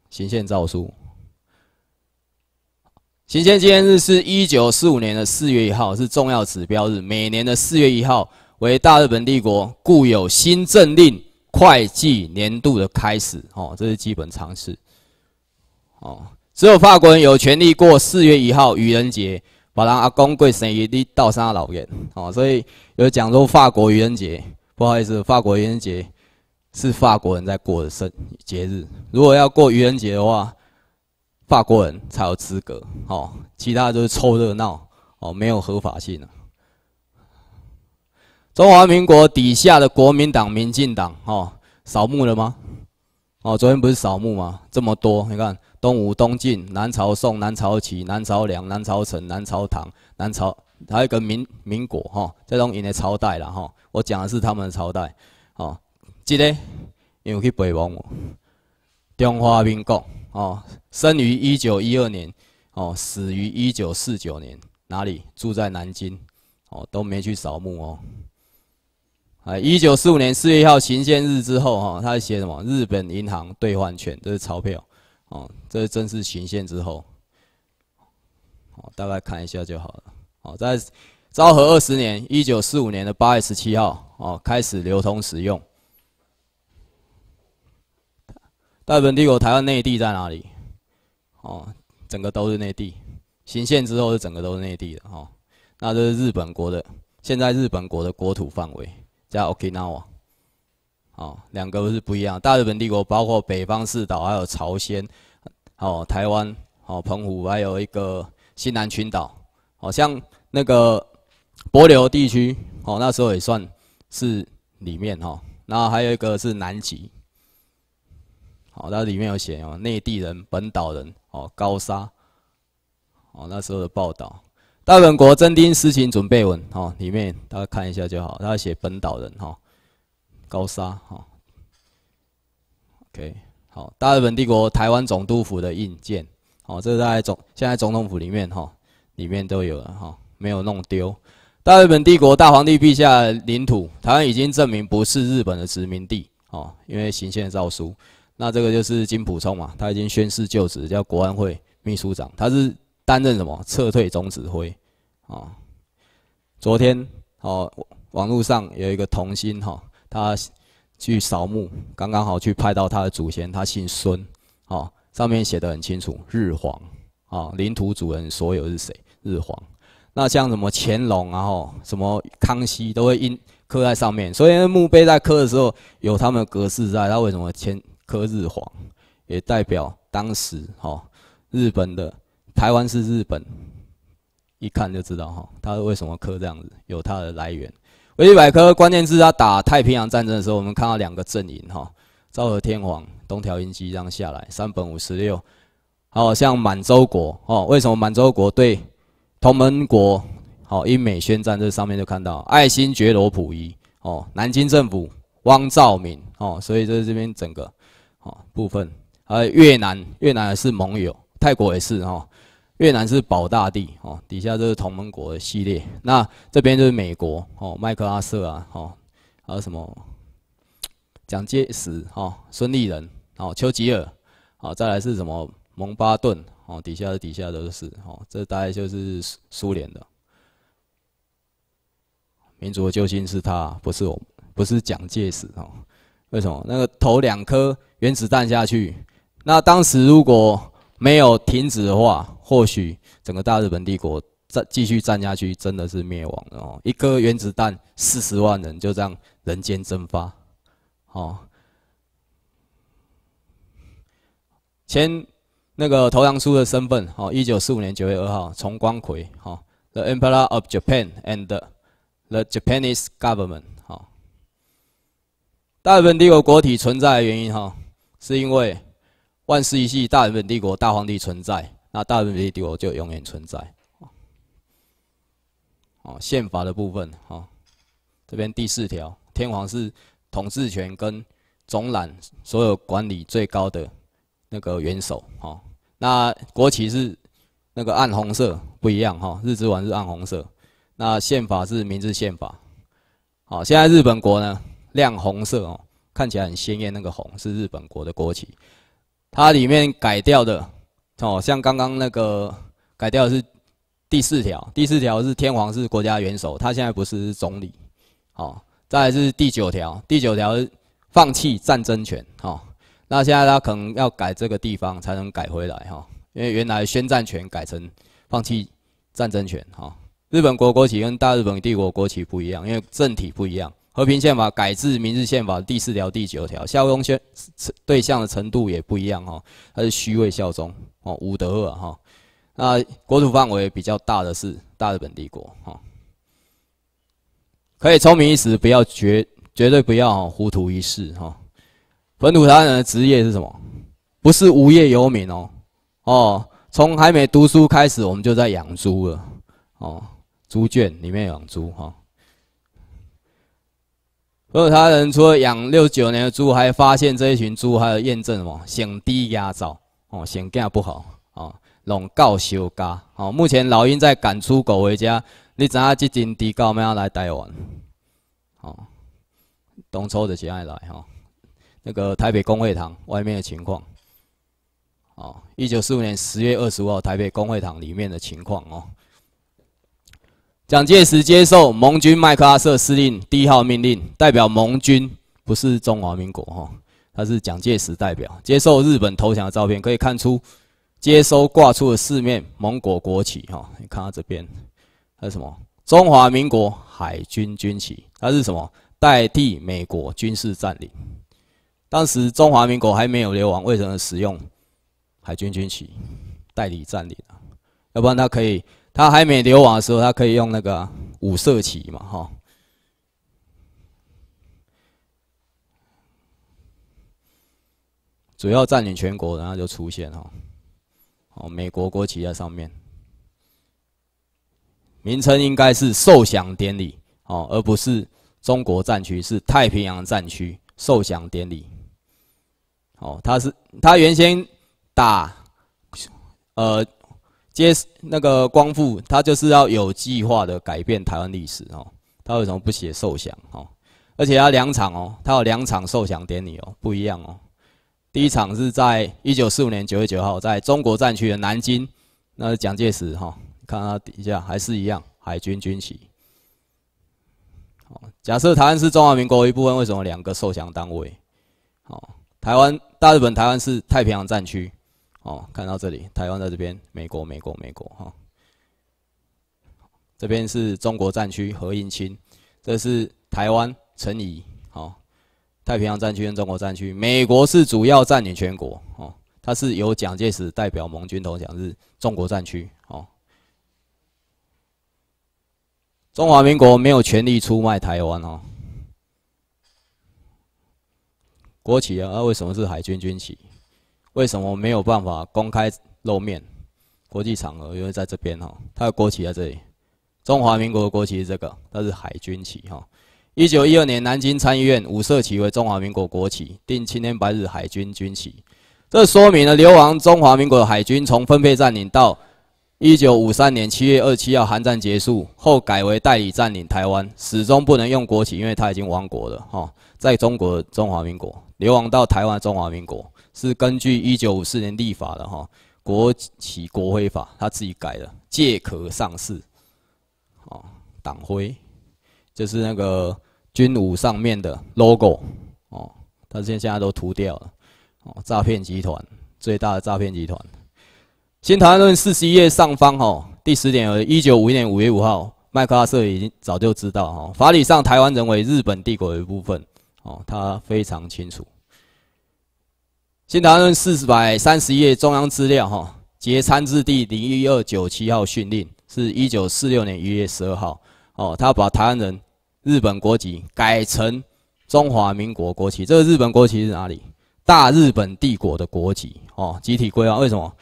行宪诏书，行宪纪念日是一九四五年的四月一号，是重要指标日。每年的四月一号为大日本帝国固有新政令会计年度的开始哦，这是基本常识哦。只有法国人有权利过四月一号愚人节，把人阿公过生日哩，倒啥老人哦，所以有讲说法国愚人节。不好意思，法国愚人节是法国人在过的生节日。如果要过愚人节的话，法国人才有资格哦。其他都是凑热闹哦，没有合法性。中华民国底下的国民党、民进党，哈，扫墓了吗？哦，昨天不是扫墓吗？这么多，你看东吴、东晋、南朝、宋、南朝齐、南朝梁、南朝陈、南朝唐、南朝，还有一个民民国，哈，这种一的朝代了，哈。我讲的是他们的朝代，哦，即个又去北亡，中华民国，哦，生于一九一二年，哦，死于一九四九年，哪里住在南京，哦，都没去扫墓哦，啊，一九四五年四月一号行宪日之后哈，他写什么？日本银行兑换券，这是钞票，哦，这正式行宪之后，哦，大概看一下就好了，哦，在。昭和二十年，一九四五年的八月十七号，哦，开始流通使用。大日本帝国台湾内地在哪里？哦，整个都是内地。新线之后是整个都是内地的哦。那这是日本国的，现在日本国的国土范围叫 Okinawa。哦，两个是不一样。大日本帝国包括北方四岛，还有朝鲜，哦，台湾，哦，澎湖，还有一个西南群岛，好像那个。柏流地区，哦，那时候也算是里面哈。那还有一个是南极，哦，那里面有写哦，内地人、本岛人，哦，高沙哦，那时候的报道。大日本国征丁事情准备文，哦，里面大家看一下就好。他写本岛人，哈，高沙哈。OK，好，大日本帝国台湾总督府的印件，哦，这在总现在总统府里面哈，里面都有了哈，没有弄丢。大日本帝国大皇帝陛下领土，台湾已经证明不是日本的殖民地哦，因为行宪诏书，那这个就是金普聪嘛，他已经宣誓就职，叫国安会秘书长，他是担任什么撤退总指挥，哦，昨天哦，网络上有一个童心哈，他去扫墓，刚刚好去拍到他的祖先，他姓孙，哦，上面写的很清楚，日皇啊，领土主人所有是谁，日皇。那像什么乾隆，然后什么康熙，都会印刻在上面。所以墓碑在刻的时候，有他们的格式在。他为什么签刻日皇？也代表当时哈日本的台湾是日本，一看就知道哈。他为什么刻这样子？有它的来源。维基百科关键字，他打太平洋战争的时候，我们看到两个阵营哈：昭和天皇、东条英机这样下来，三本五十六。哦，像满洲国哦，为什么满洲国对？同盟国，好，英美宣战，这上面就看到爱新觉罗溥仪，哦，南京政府，汪兆铭，哦，所以这这边整个，哦，部分，有越南，越南是盟友，泰国也是，哦，越南是保大帝，哦，底下就是同盟国的系列，那这边就是美国，哦，麦克阿瑟啊，哦，还有什么，蒋介石，哦，孙立人，哦，丘吉尔，哦，再来是什么，蒙巴顿。哦，底下的底下都是哦，这大概就是苏联的民族的救星是他，不是我，不是蒋介石哦。为什么？那个投两颗原子弹下去，那当时如果没有停止的话，或许整个大日本帝国再继续战下去，真的是灭亡哦。一颗原子弹，四十万人就这样人间蒸发，哦。前。那个投降书的身份，哦，一九四五年九月二号，从光葵，哈，The Emperor of Japan and the Japanese Government，哈。大日本帝国国体存在的原因，哈，是因为万世一系大日本帝国大皇帝存在，那大日本帝国就永远存在。哦，宪法的部分，哈，这边第四条，天皇是统治权跟总揽所有管理最高的那个元首，哈。那国旗是那个暗红色，不一样哈。日之丸是暗红色，那宪法是明治宪法。好，现在日本国呢亮红色哦，看起来很鲜艳，那个红是日本国的国旗。它里面改掉的，哦，像刚刚那个改掉的是第四条，第四条是天皇是国家元首，他现在不是总理。好，再是第九条，第九条放弃战争权。好。那现在他可能要改这个地方才能改回来哈，因为原来宣战权改成放弃战争权哈。日本国国旗跟大日本帝国国旗不一样，因为政体不一样。和平宪法改自明治宪法第四条、第九条，效忠宣对象的程度也不一样哈，它是虚位效忠哦，伍德二哈。那国土范围比较大的是大日本帝国哈。可以聪明一时，不要绝绝对不要糊涂一世哈。本土台湾人的职业是什么？不是无业游民哦，哦，从还没读书开始，我们就在养猪了，哦，猪圈里面养猪哈。本土台湾人除了养六九年的猪，还发现这一群猪还有验证哦，性低压早哦，性格不好哦，拢告休嘎哦。目前老鹰在赶出狗回家，你知啊？最近低狗咩来台湾？哦，当初的喜爱来哈。那个台北公会堂外面的情况，哦，一九四五年十月二十五号台北公会堂里面的情况哦。蒋介石接受盟军麦克阿瑟司令第一号命令，代表盟军，不是中华民国哈，他是蒋介石代表接受日本投降的照片，可以看出接收挂出的四面盟古国旗哈，你看到这边，它是什么？中华民国海军军旗，它是什么？代替美国军事占领。当时中华民国还没有流亡，为什么使用海军军旗代理占领啊？要不然他可以，他还没流亡的时候，他可以用那个五色旗嘛，哈。主要占领全国，然后就出现哈，哦，美国国旗在上面。名称应该是受降典礼哦，而不是中国战区，是太平洋战区受降典礼。哦，他是他原先打，呃，接那个光复，他就是要有计划的改变台湾历史哦。他为什么不写受降哦？而且他两场哦，他有两场受降典礼哦，不一样哦。第一场是在一九四五年九月九号，在中国战区的南京，那是蒋介石哈，看他底下还是一样海军军旗。假设台湾是中华民国一部分，为什么两个受降单位？哦，台湾。大日本台湾是太平洋战区，哦，看到这里，台湾在这边，美国，美国，美国，哈。这边是中国战区，何应钦，这是台湾，陈仪，好。太平洋战区跟中国战区，美国是主要占领全国，哦，它是由蒋介石代表盟军投降，是中国战区，哦。中华民国没有权利出卖台湾，哦。国旗啊，为什么是海军军旗？为什么没有办法公开露面？国际场合，因为在这边哈，它的国旗在这里。中华民国国旗是这个，它是海军旗哈。一九一二年，南京参议院五色旗为中华民国国旗，定青天白日海军军旗。这说明了流亡中华民国的海军从分配占领到。一九五三年七月二七号，韩战结束后改为代理占领台湾，始终不能用国旗，因为他已经亡国了，哈，在中国中华民国流亡到台湾中华民国，是根据一九五四年立法的哈，国旗国徽法他自己改的，借壳上市，哦，党徽，就是那个军武上面的 logo，哦，他现现在都涂掉了，哦，诈骗集团最大的诈骗集团。新台湾论四十一页上方，哈，第十点，一九五一年五月五号，麦克阿瑟已经早就知道，哈，法理上台湾人为日本帝国的一部分，哦，他非常清楚。新台湾论四百三十页中央资料，哈，节参字第零一二九七号训令，是一九四六年一月十二号，哦，他把台湾人日本国籍改成中华民国国旗。这个日本国旗是哪里？大日本帝国的国籍哦，集体归还为什么？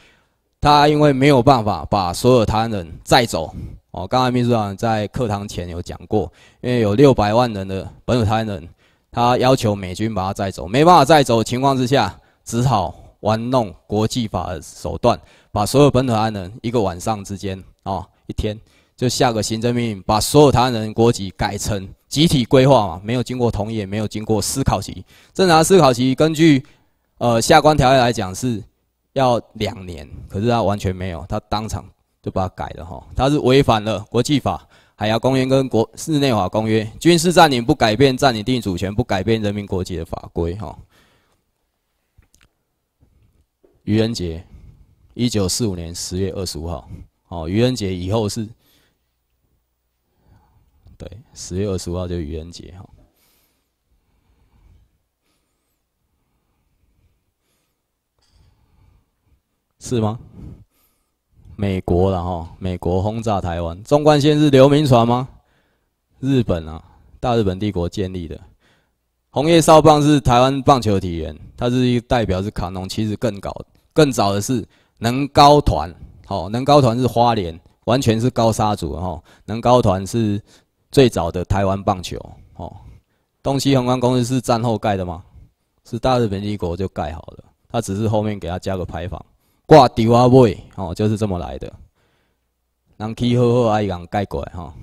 他因为没有办法把所有台湾人载走，哦，刚才秘书长在课堂前有讲过，因为有六百万人的本土台湾人，他要求美军把他载走，没办法载走情况之下，只好玩弄国际法的手段，把所有本土台湾人一个晚上之间，哦，一天就下个行政命令，把所有台湾人国籍改成集体规划嘛，没有经过同意，没有经过思考期，正常思考期根据，呃，下关条例来讲是。要两年，可是他完全没有，他当场就把它改了哈。他是违反了国际法、海洋公约跟国日内瓦公约，军事占领不改变占领地主权，不改变人民国籍的法规哈。愚人节，一九四五年十月二十五号，哦，愚人节以后是，对，十月二十五号就愚人节哈。是吗？美国的哈，美国轰炸台湾。中冠线是刘铭船吗？日本啊，大日本帝国建立的。红叶少棒是台湾棒球体员，它是一代表是卡农，其实更高更早的是能高团。好，能高团是花莲，完全是高沙族哈。能高团是最早的台湾棒球。哦，东西宏观公司是战后盖的吗？是大日本帝国就盖好了，它只是后面给他加个牌坊。挂掉啊！尾，吼，就是这么来的。人起好好，爱人改改吼，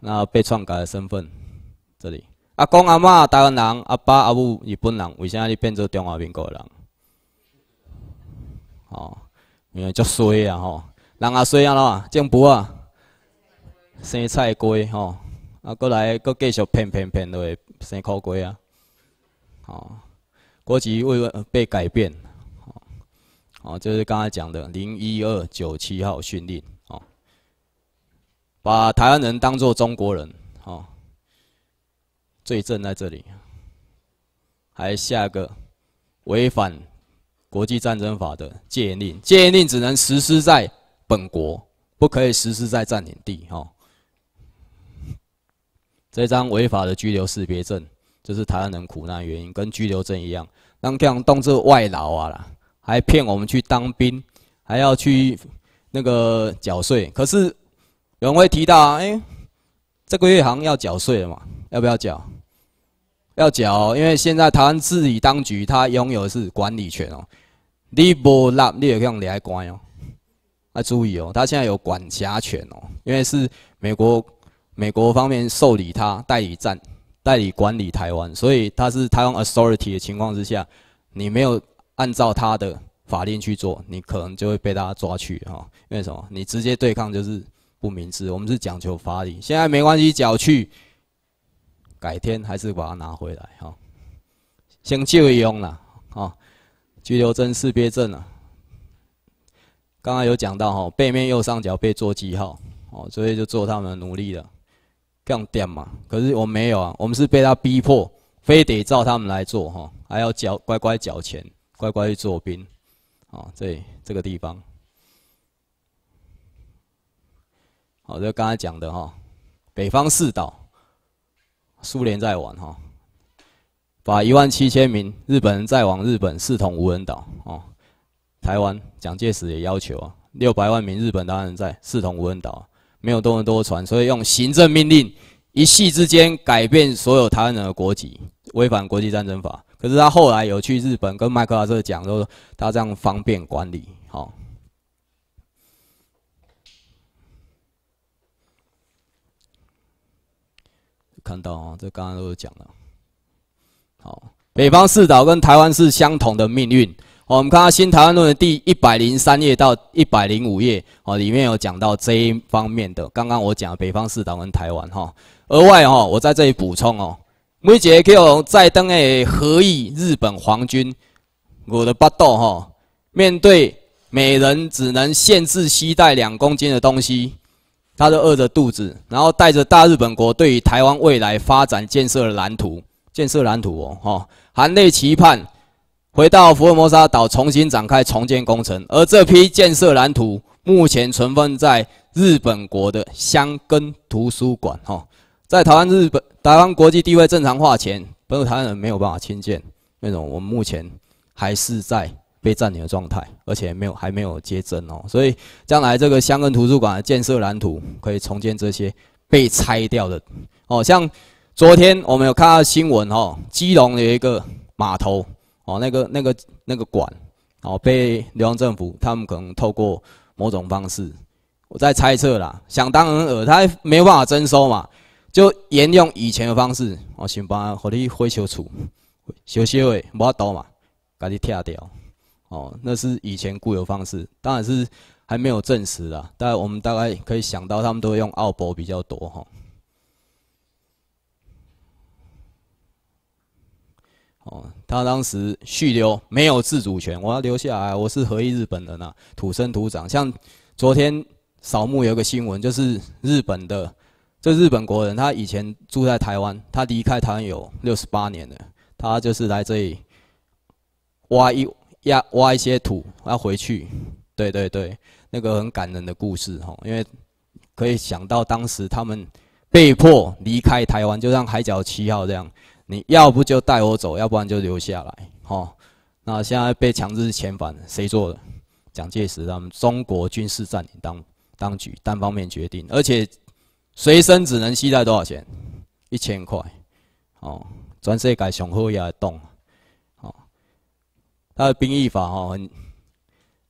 那被篡改的身份。这里阿公阿妈台湾人，阿爸阿母日本人，为啥你变做中华民国人？哦，因为足衰啊吼，人也衰啊啦，政府啊，生菜鸡吼，啊，过来，搁继续骗骗骗落去，生苦瓜啊，哦，国籍为被改变。哦，就是刚才讲的零一二九七号训令，哦，把台湾人当做中国人，哦，罪证在这里，还下个违反国际战争法的戒严令，戒严令只能实施在本国，不可以实施在占领地，哦。这张违法的拘留识别证，就是台湾人苦难原因，跟拘留证一样，让这样动辄外劳啊啦。还骗我们去当兵，还要去那个缴税。可是有人会提到：哎，这个月好像要缴税了嘛？要不要缴？要缴，因为现在台湾治理当局他拥有的是管理权哦。你不要那个来官哦，要注意哦，他现在有管辖权哦，因为是美国美国方面受理他代理站代理管理台湾，所以他是台湾 authority 的情况之下，你没有。按照他的法令去做，你可能就会被他抓去哈。因为什么？你直接对抗就是不明智。我们是讲求法理，现在没关系，缴去，改天还是把它拿回来哈。像这用啦，哦，拘留证、识别证啊，刚刚有讲到哈，背面右上角被做记号哦，所以就做他们的奴隶了，这样点嘛。可是我没有啊，我们是被他逼迫，非得照他们来做哈，还要缴乖乖缴钱。乖乖去做兵，啊，这这个地方，好，就刚才讲的哈，北方四岛，苏联在玩哈，把一万七千名日本人再往日本视同无人岛哦，台湾蒋介石也要求啊，六百万名日本台人在视同无人岛，没有多门多船，所以用行政命令，一系之间改变所有台湾人的国籍。违反国际战争法，可是他后来有去日本跟麦克阿瑟讲，说他这样方便管理。好，看到啊，这刚刚都是讲了。好，北方四岛跟台湾是相同的命运。我们看到新台湾论》的第一百零三页到一百零五页，哦，里面有讲到这一方面的。刚刚我讲北方四岛跟台湾，哈，额外哈，我在这里补充哦。每节可以用登诶，何和议日本皇军，我的八豆哈，面对每人只能限制携带两公斤的东西，他都饿着肚子，然后带着大日本国对于台湾未来发展建设的蓝图，建设蓝图哦，哈，含泪期盼回到福尔摩沙岛重新展开重建工程，而这批建设蓝图目前存放在日本国的箱根图书馆哈，在台湾日本。台湾国际地位正常化前，本土台湾人没有办法亲建那种，我们目前还是在被占领的状态，而且没有还没有接征哦，所以将来这个乡镇图书馆的建设蓝图，可以重建这些被拆掉的哦，像昨天我们有看到新闻哦，基隆有一个码头哦，那个那个那个馆哦，被流湾政府他们可能透过某种方式，我在猜测啦，想当然尔，他没办法征收嘛。就沿用以前的方式，我先把火力你回收处，小小的无刀嘛，赶紧拆掉。哦，那是以前固有方式，当然是还没有证实啊。但我们大概可以想到，他们都会用奥博比较多哈。哦，他当时续留没有自主权，我要留下来，我是和一日本人啊，土生土长。像昨天扫墓有个新闻，就是日本的。这日本国人，他以前住在台湾，他离开台湾有六十八年了。他就是来这里挖一挖挖一些土，要回去。对对对，那个很感人的故事哈，因为可以想到当时他们被迫离开台湾，就像海角七号这样，你要不就带我走，要不然就留下来。哈，那现在被强制遣返，谁做的？蒋介石他们中国军事占领当当局单方面决定，而且。随身只能携带多少钱？一千块。哦，专世改上好也动。哦，它的兵役法哦，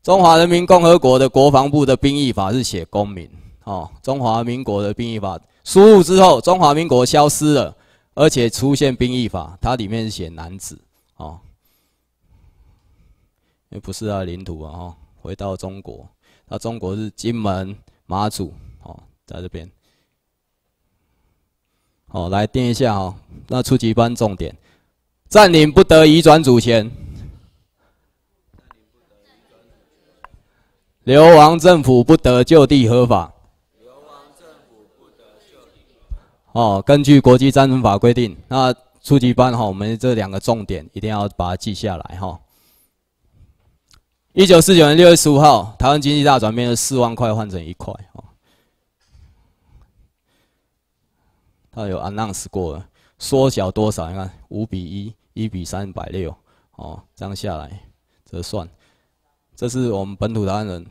中华人民共和国的国防部的兵役法是写公民。哦，中华民国的兵役法输入之后，中华民国消失了，而且出现兵役法，它里面写男子。哦，那不是啊，领土啊，哦，回到中国，那中国是金门、马祖，哦，在这边。哦，来定一下哦。那初级班重点，占领不得移转主权，流亡政府不得就地合法。哦，根据国际战争法规定，那初级班哈，我们这两个重点一定要把它记下来哈。一九四九年六月十五号，台湾经济大转变，四万块换成一块哦。它有 announce 过了，缩小多少？你看五比一，一比三百六，哦，这样下来折算，这是我们本土台湾人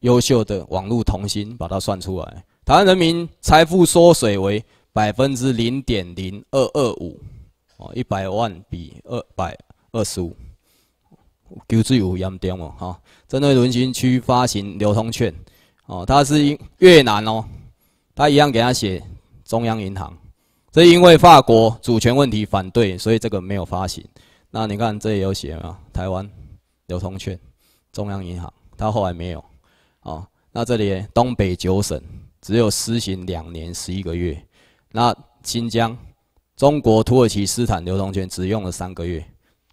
优秀的网络童星把它算出来。台湾人民财富缩水为百分之零点零二二五，哦，一百万比二百二十五，九字有严重哦，哈。针对仑新区发行流通券，哦，它是越南哦，它一样给他写。中央银行，这因为法国主权问题反对，所以这个没有发行。那你看，这里有写吗？台湾流通券，中央银行，它后来没有。哦，那这里东北九省只有施行两年十一个月。那新疆中国土耳其斯坦流通券只用了三个月，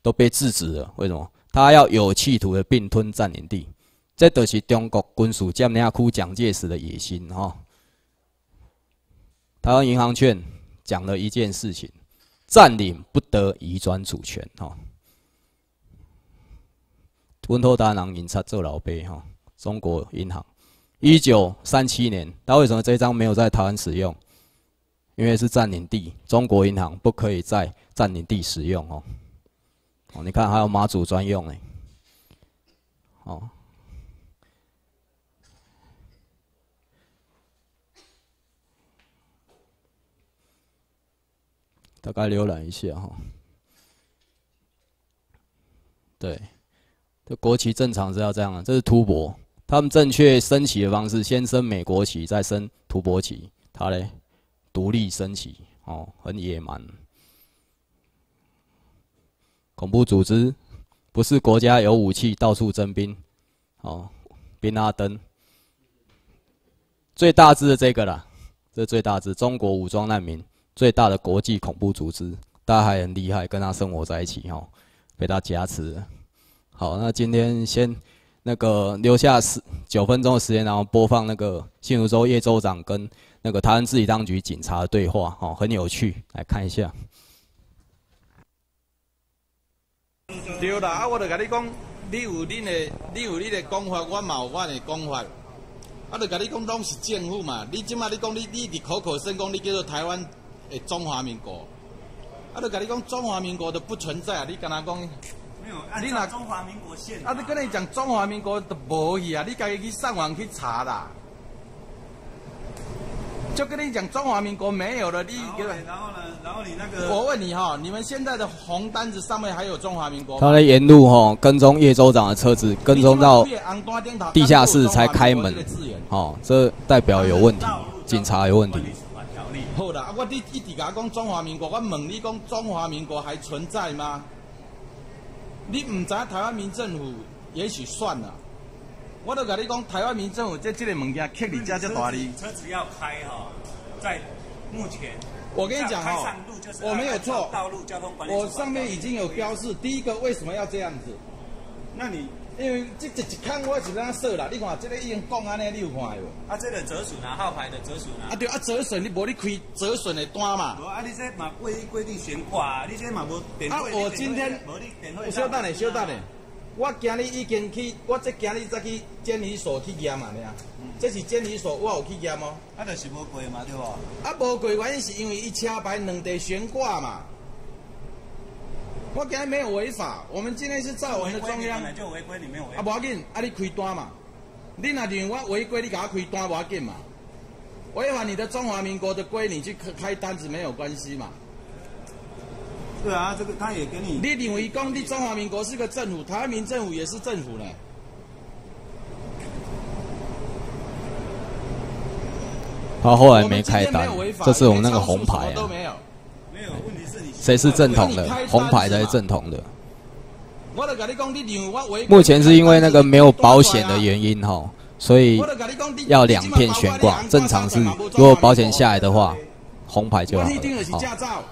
都被制止了。为什么？他要有企图的并吞占领地，这都是中国军属蒋亚苦蒋介石的野心哈。台湾银行券讲了一件事情：占领不得移转主权。哈，温托达郎银册做老碑。哈，中国银行，一九三七年。他为什么这张没有在台湾使用？因为是占领地，中国银行不可以在占领地使用。哦，哦，你看还有马祖专用。哎，哦。大概浏览一下哈，对，这国旗正常是要这样的。这是突博，他们正确升旗的方式，先升美国旗，再升土博旗。他嘞独立升旗，哦，很野蛮。恐怖组织不是国家有武器到处征兵，哦，宾阿登。最大只的这个啦，这最大只中国武装难民。最大的国际恐怖组织，大家还很厉害，跟他生活在一起哦，被他挟持。好，那今天先那个留下十九分钟的时间，然后播放那个新竹州叶州长跟那个台湾自己当局警察的对话哦，很有趣，来看一下。对啦，啊，我就跟你讲，你有你的，你有你的讲法，我嘛有我的讲法。啊，就跟你讲，拢是政府嘛。你即马你讲你，你口口声声你叫做台湾。中华民国，啊！都跟你讲，中华民国都不存在啊！你跟他讲，没有啊！你拿中华民国线？啊！就跟你讲，中华民国都无去啊！你家去上网去查啦！就跟你讲，中华民国没有了。你然后，然后呢？然后你那个……我问你哈，你们现在的红单子上面还有中华民国？他在沿路哈跟踪叶州长的车子，跟踪到地下室才开门。哦，这代表有问题，警察有问题。好啦，啊，我你直自家讲中华民国，我问你讲中华民国还存在吗？你唔知台湾民政府也许算啦。我都甲你讲，台湾民政府即即个物件，克你只只大字。车子要开哈，在目前。我跟你讲哦，我没有错。道路交通管理。我上面已经有标示，第一个为什么要这样子？那你。因为这一一空我是安说啦，你看这个已经讲安尼，你有看无？啊，这个左损啊，号牌的左损啊。啊对啊，左损你无你开左损的单嘛？无啊，你说嘛规规定悬挂，你说嘛无？啊，我今天有稍等下，稍等下。我今日已经去，我即今日再去监理所去验啊，了。这是监理所，我有去验哦。啊，就是无过嘛，对不？啊，无过原因是因为伊车牌两地悬挂嘛。我今天没有违法，我们今天是在我们的中央。啊，不要紧，啊，你开单嘛。你那认为我违规，你给我开单不要紧嘛。违反你的中华民国的规，你去开单子没有关系嘛。对啊，这个他也跟你。你认为工地中华民国是个政府？台湾民政府也是政府呢。他后来没开单，这是我们那个红牌啊。谁是正统的红牌才是正统的？目前是因为那个没有保险的原因哈，所以要两片悬挂。正常是如果保险下来的话，红牌就好了。一定的是驾照，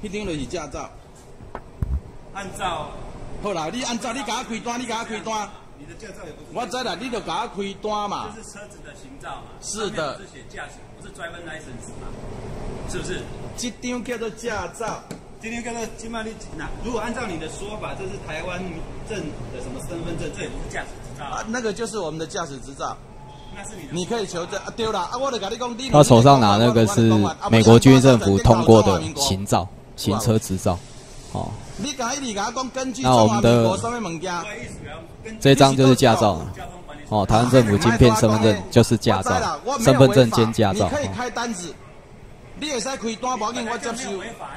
一定的是驾照。按照好啦，你按照你敢开单，你敢开单。你的驾照也不。我知啦，你就敢开单嘛。这是车子的行照嘛？上面是写驾驶。d r i v i n license 嘛，是不是？这张叫做驾照。这张叫做，金码你那如果按照你的说法，这是台湾政府的什么身份证？这也不是驾驶执照。啊，那个就是我们的驾驶执照。你可以求证。丢了啊！我的咖喱公。他手上拿那个是美国军政府通过的行照、行车执照。哦。你讲一讲讲根据那我们的这张就是驾照。哦，台湾政府晶片身份证就是驾照，身份证兼驾照。可可以以开单单子，你也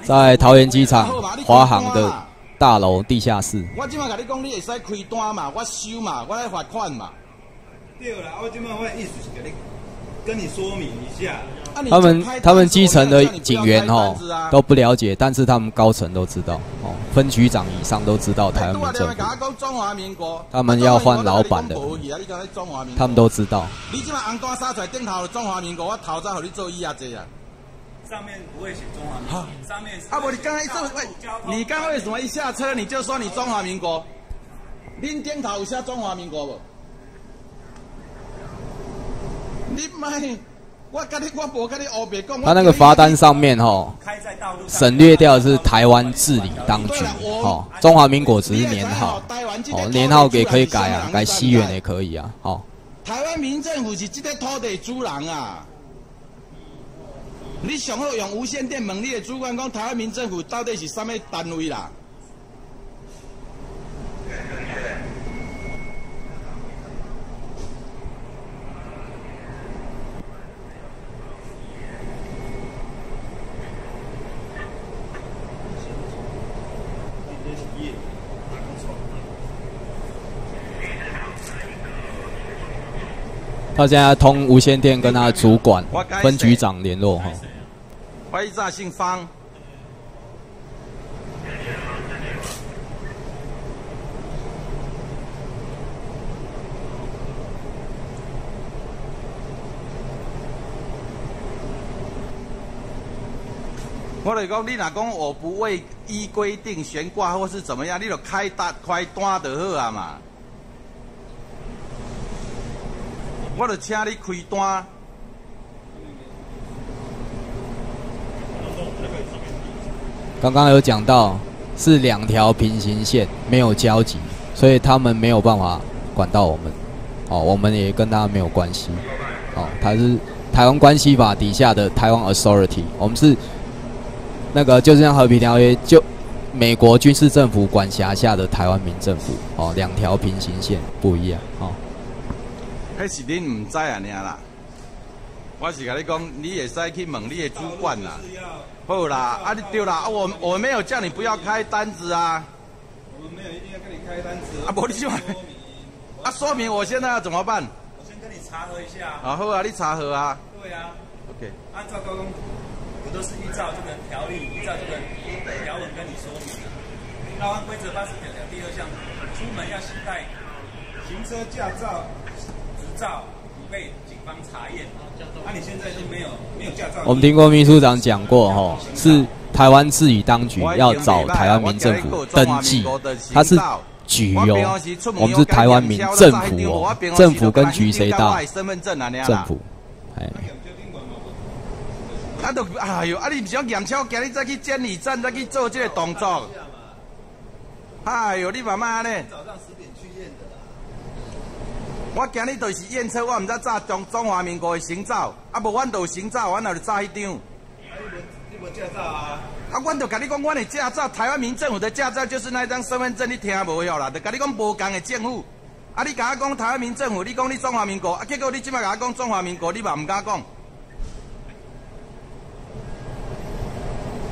在桃园机场华航的大楼地下室。我今晚跟你讲，你会使开单嘛？我收嘛？我来罚款嘛？对啦，我今晚意思是跟你跟你说明一下。他们他们基层的警员哦都不了解，但是他们高层都知道哦，分局长以上都知道台湾的政府。他们要换老板的，他们都知道。你今晚安干杀出来顶头中华民国？我头仔和你做伊阿这啊。上面不会写中华，民国。阿伯，你刚才说，问你刚为什么一下车你就说你中华民国？你顶头有写中华民国不？你妈！他那个罚单上面哈，省略掉是台湾治理当局，哈，中华民国只是年号，哦，年号也可以改啊，改西元也可以啊，哈。台湾民政府是这个土地主人啊，你想要用无线电问你的主管，讲台湾民政府到底是什么单位啦？他现在通无线电跟他主管、分局长联络哈。我姓方。我来讲，你哪讲我不会依规定悬挂或是怎么样？你就开单、开单就好啊嘛。我就请你开单。刚刚有讲到是两条平行线，没有交集，所以他们没有办法管到我们。哦，我们也跟他没有关系。哦，他是台湾关系法底下的台湾 authority，我们是那个就像和平条约，就美国军事政府管辖下的台湾民政府。哦，两条平行线不一样。哦。还是恁唔知啊，娘啦！我是甲你讲，你也使去问你的主管啦。好啦，啊你丢啦！啊，我我没有叫你不要开单子啊。我们没有一定要跟你开单子。啊不，你去。啊，说明我现在要怎么办？我先跟你查核一下。啊好啊，你查核啊。对啊。OK。按照高工，我都是依照这个条例，依照这个条文跟你说明的。高安规则八十条的第二项，出门要携带行车驾照。照，被警方查验哦，叫你现在就没有没有驾照？我们听过秘书长讲过，吼，是台湾自己当局要找台湾民政府登记，他是局哦，我们是台湾民政府哦，政府跟局谁大？政府。哎，阿都哎呦，啊，你唔想验车，今日再去监理站再去做这个动作？哎，呦，你妈妈呢？早上十点我今日就是验车，我毋知早中中华民国的行照，啊无，阮就行照，阮也要早迄张。啊，驾照啊？啊，阮就甲你讲，阮的驾照台湾民政府的驾照就是那张身份证，你听无晓啦？就甲你讲无共的政府。啊，你甲我讲台湾民政府，你讲你中华民国，啊，结果你即摆甲我讲中华民国，你嘛毋敢讲。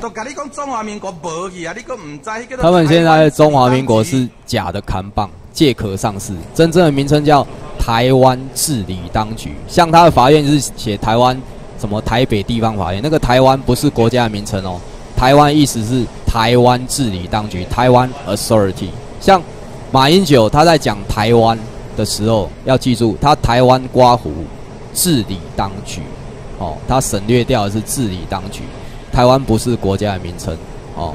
都甲你讲中华民国无去啊！你知迄个。他们现在中华民国是假的扛棒、借壳上市，真正的名称叫。台湾治理当局，像他的法院是写台湾什么台北地方法院，那个台湾不是国家的名称哦。台湾意思是台湾治理当局，台湾 authority。像马英九他在讲台湾的时候，要记住他台湾刮胡治理当局哦，他省略掉的是治理当局，台湾不是国家的名称哦。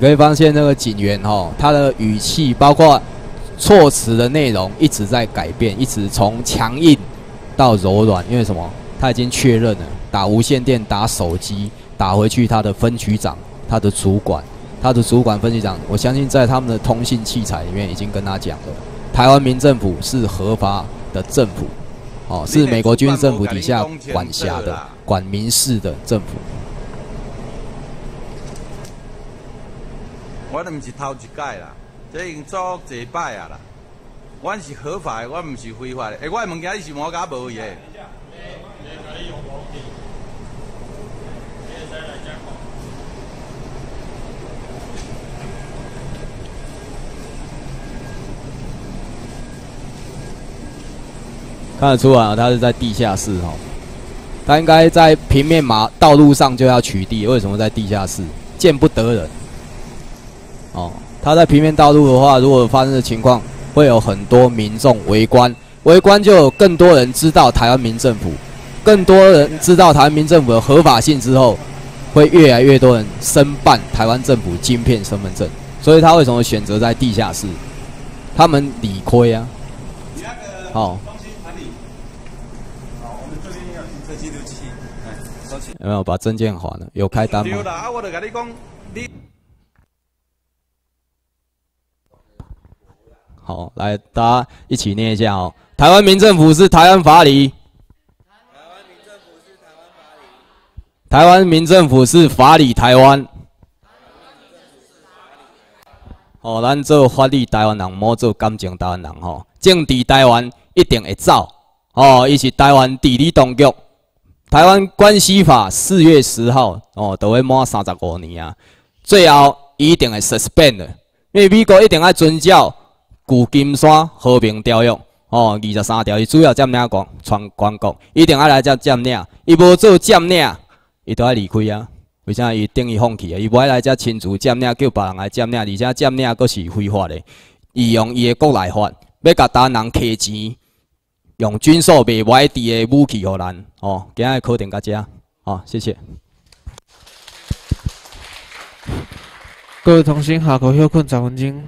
可以发现那个警员哈，他的语气包括措辞的内容一直在改变，一直从强硬到柔软，因为什么？他已经确认了，打无线电、打手机打回去，他的分局长、他的主管、他的主管分局长，我相信在他们的通信器材里面已经跟他讲了，台湾民政府是合法的政府，哦，是美国军事政府底下管辖的管民事的政府。我都是偷一届啦，这已经做侪摆啊啦。我是合法的，我毋是非法的。哎，我的物件你是我家无去的。看得出来，他是在地下室哈。他应该在平面马道路上就要取缔，为什么在地下室？见不得人。哦，他在平面道路的话，如果发生的情况，会有很多民众围观，围观就有更多人知道台湾民政府，更多人知道台湾民政府的合法性之后，会越来越多人申办台湾政府晶片身份证，所以他为什么选择在地下室？他们理亏啊。好，心里，好，我们这边停车记录器，哎，收起。有没有把证件还了？有开单吗？好，来，大家一起念一下哦。台湾民政府是台湾法理，台湾民政府是台湾法理，台湾民政府是法理台湾。哦，咱做法理台湾人，莫做感情台湾人。吼，政治台湾一定会走。哦，伊是台湾地理当局。台湾关系法四月十号，哦，都会满三十五年啊。最后一定会 suspend 因为美国一定要遵照。《旧金山和平条约》哦，二十三条，伊主要占领国，全全国一定爱来遮占领，伊无做占领，伊就爱离开啊。为啥伊等于放弃啊？伊无爱来遮亲自占领，叫别人来占领，而且占领阁是非法的。伊用伊的国来法要甲他人开钱，用军售卖外地的武器互咱哦。今日考定到遮，哦，谢谢。各位同学，下课休困十分钟。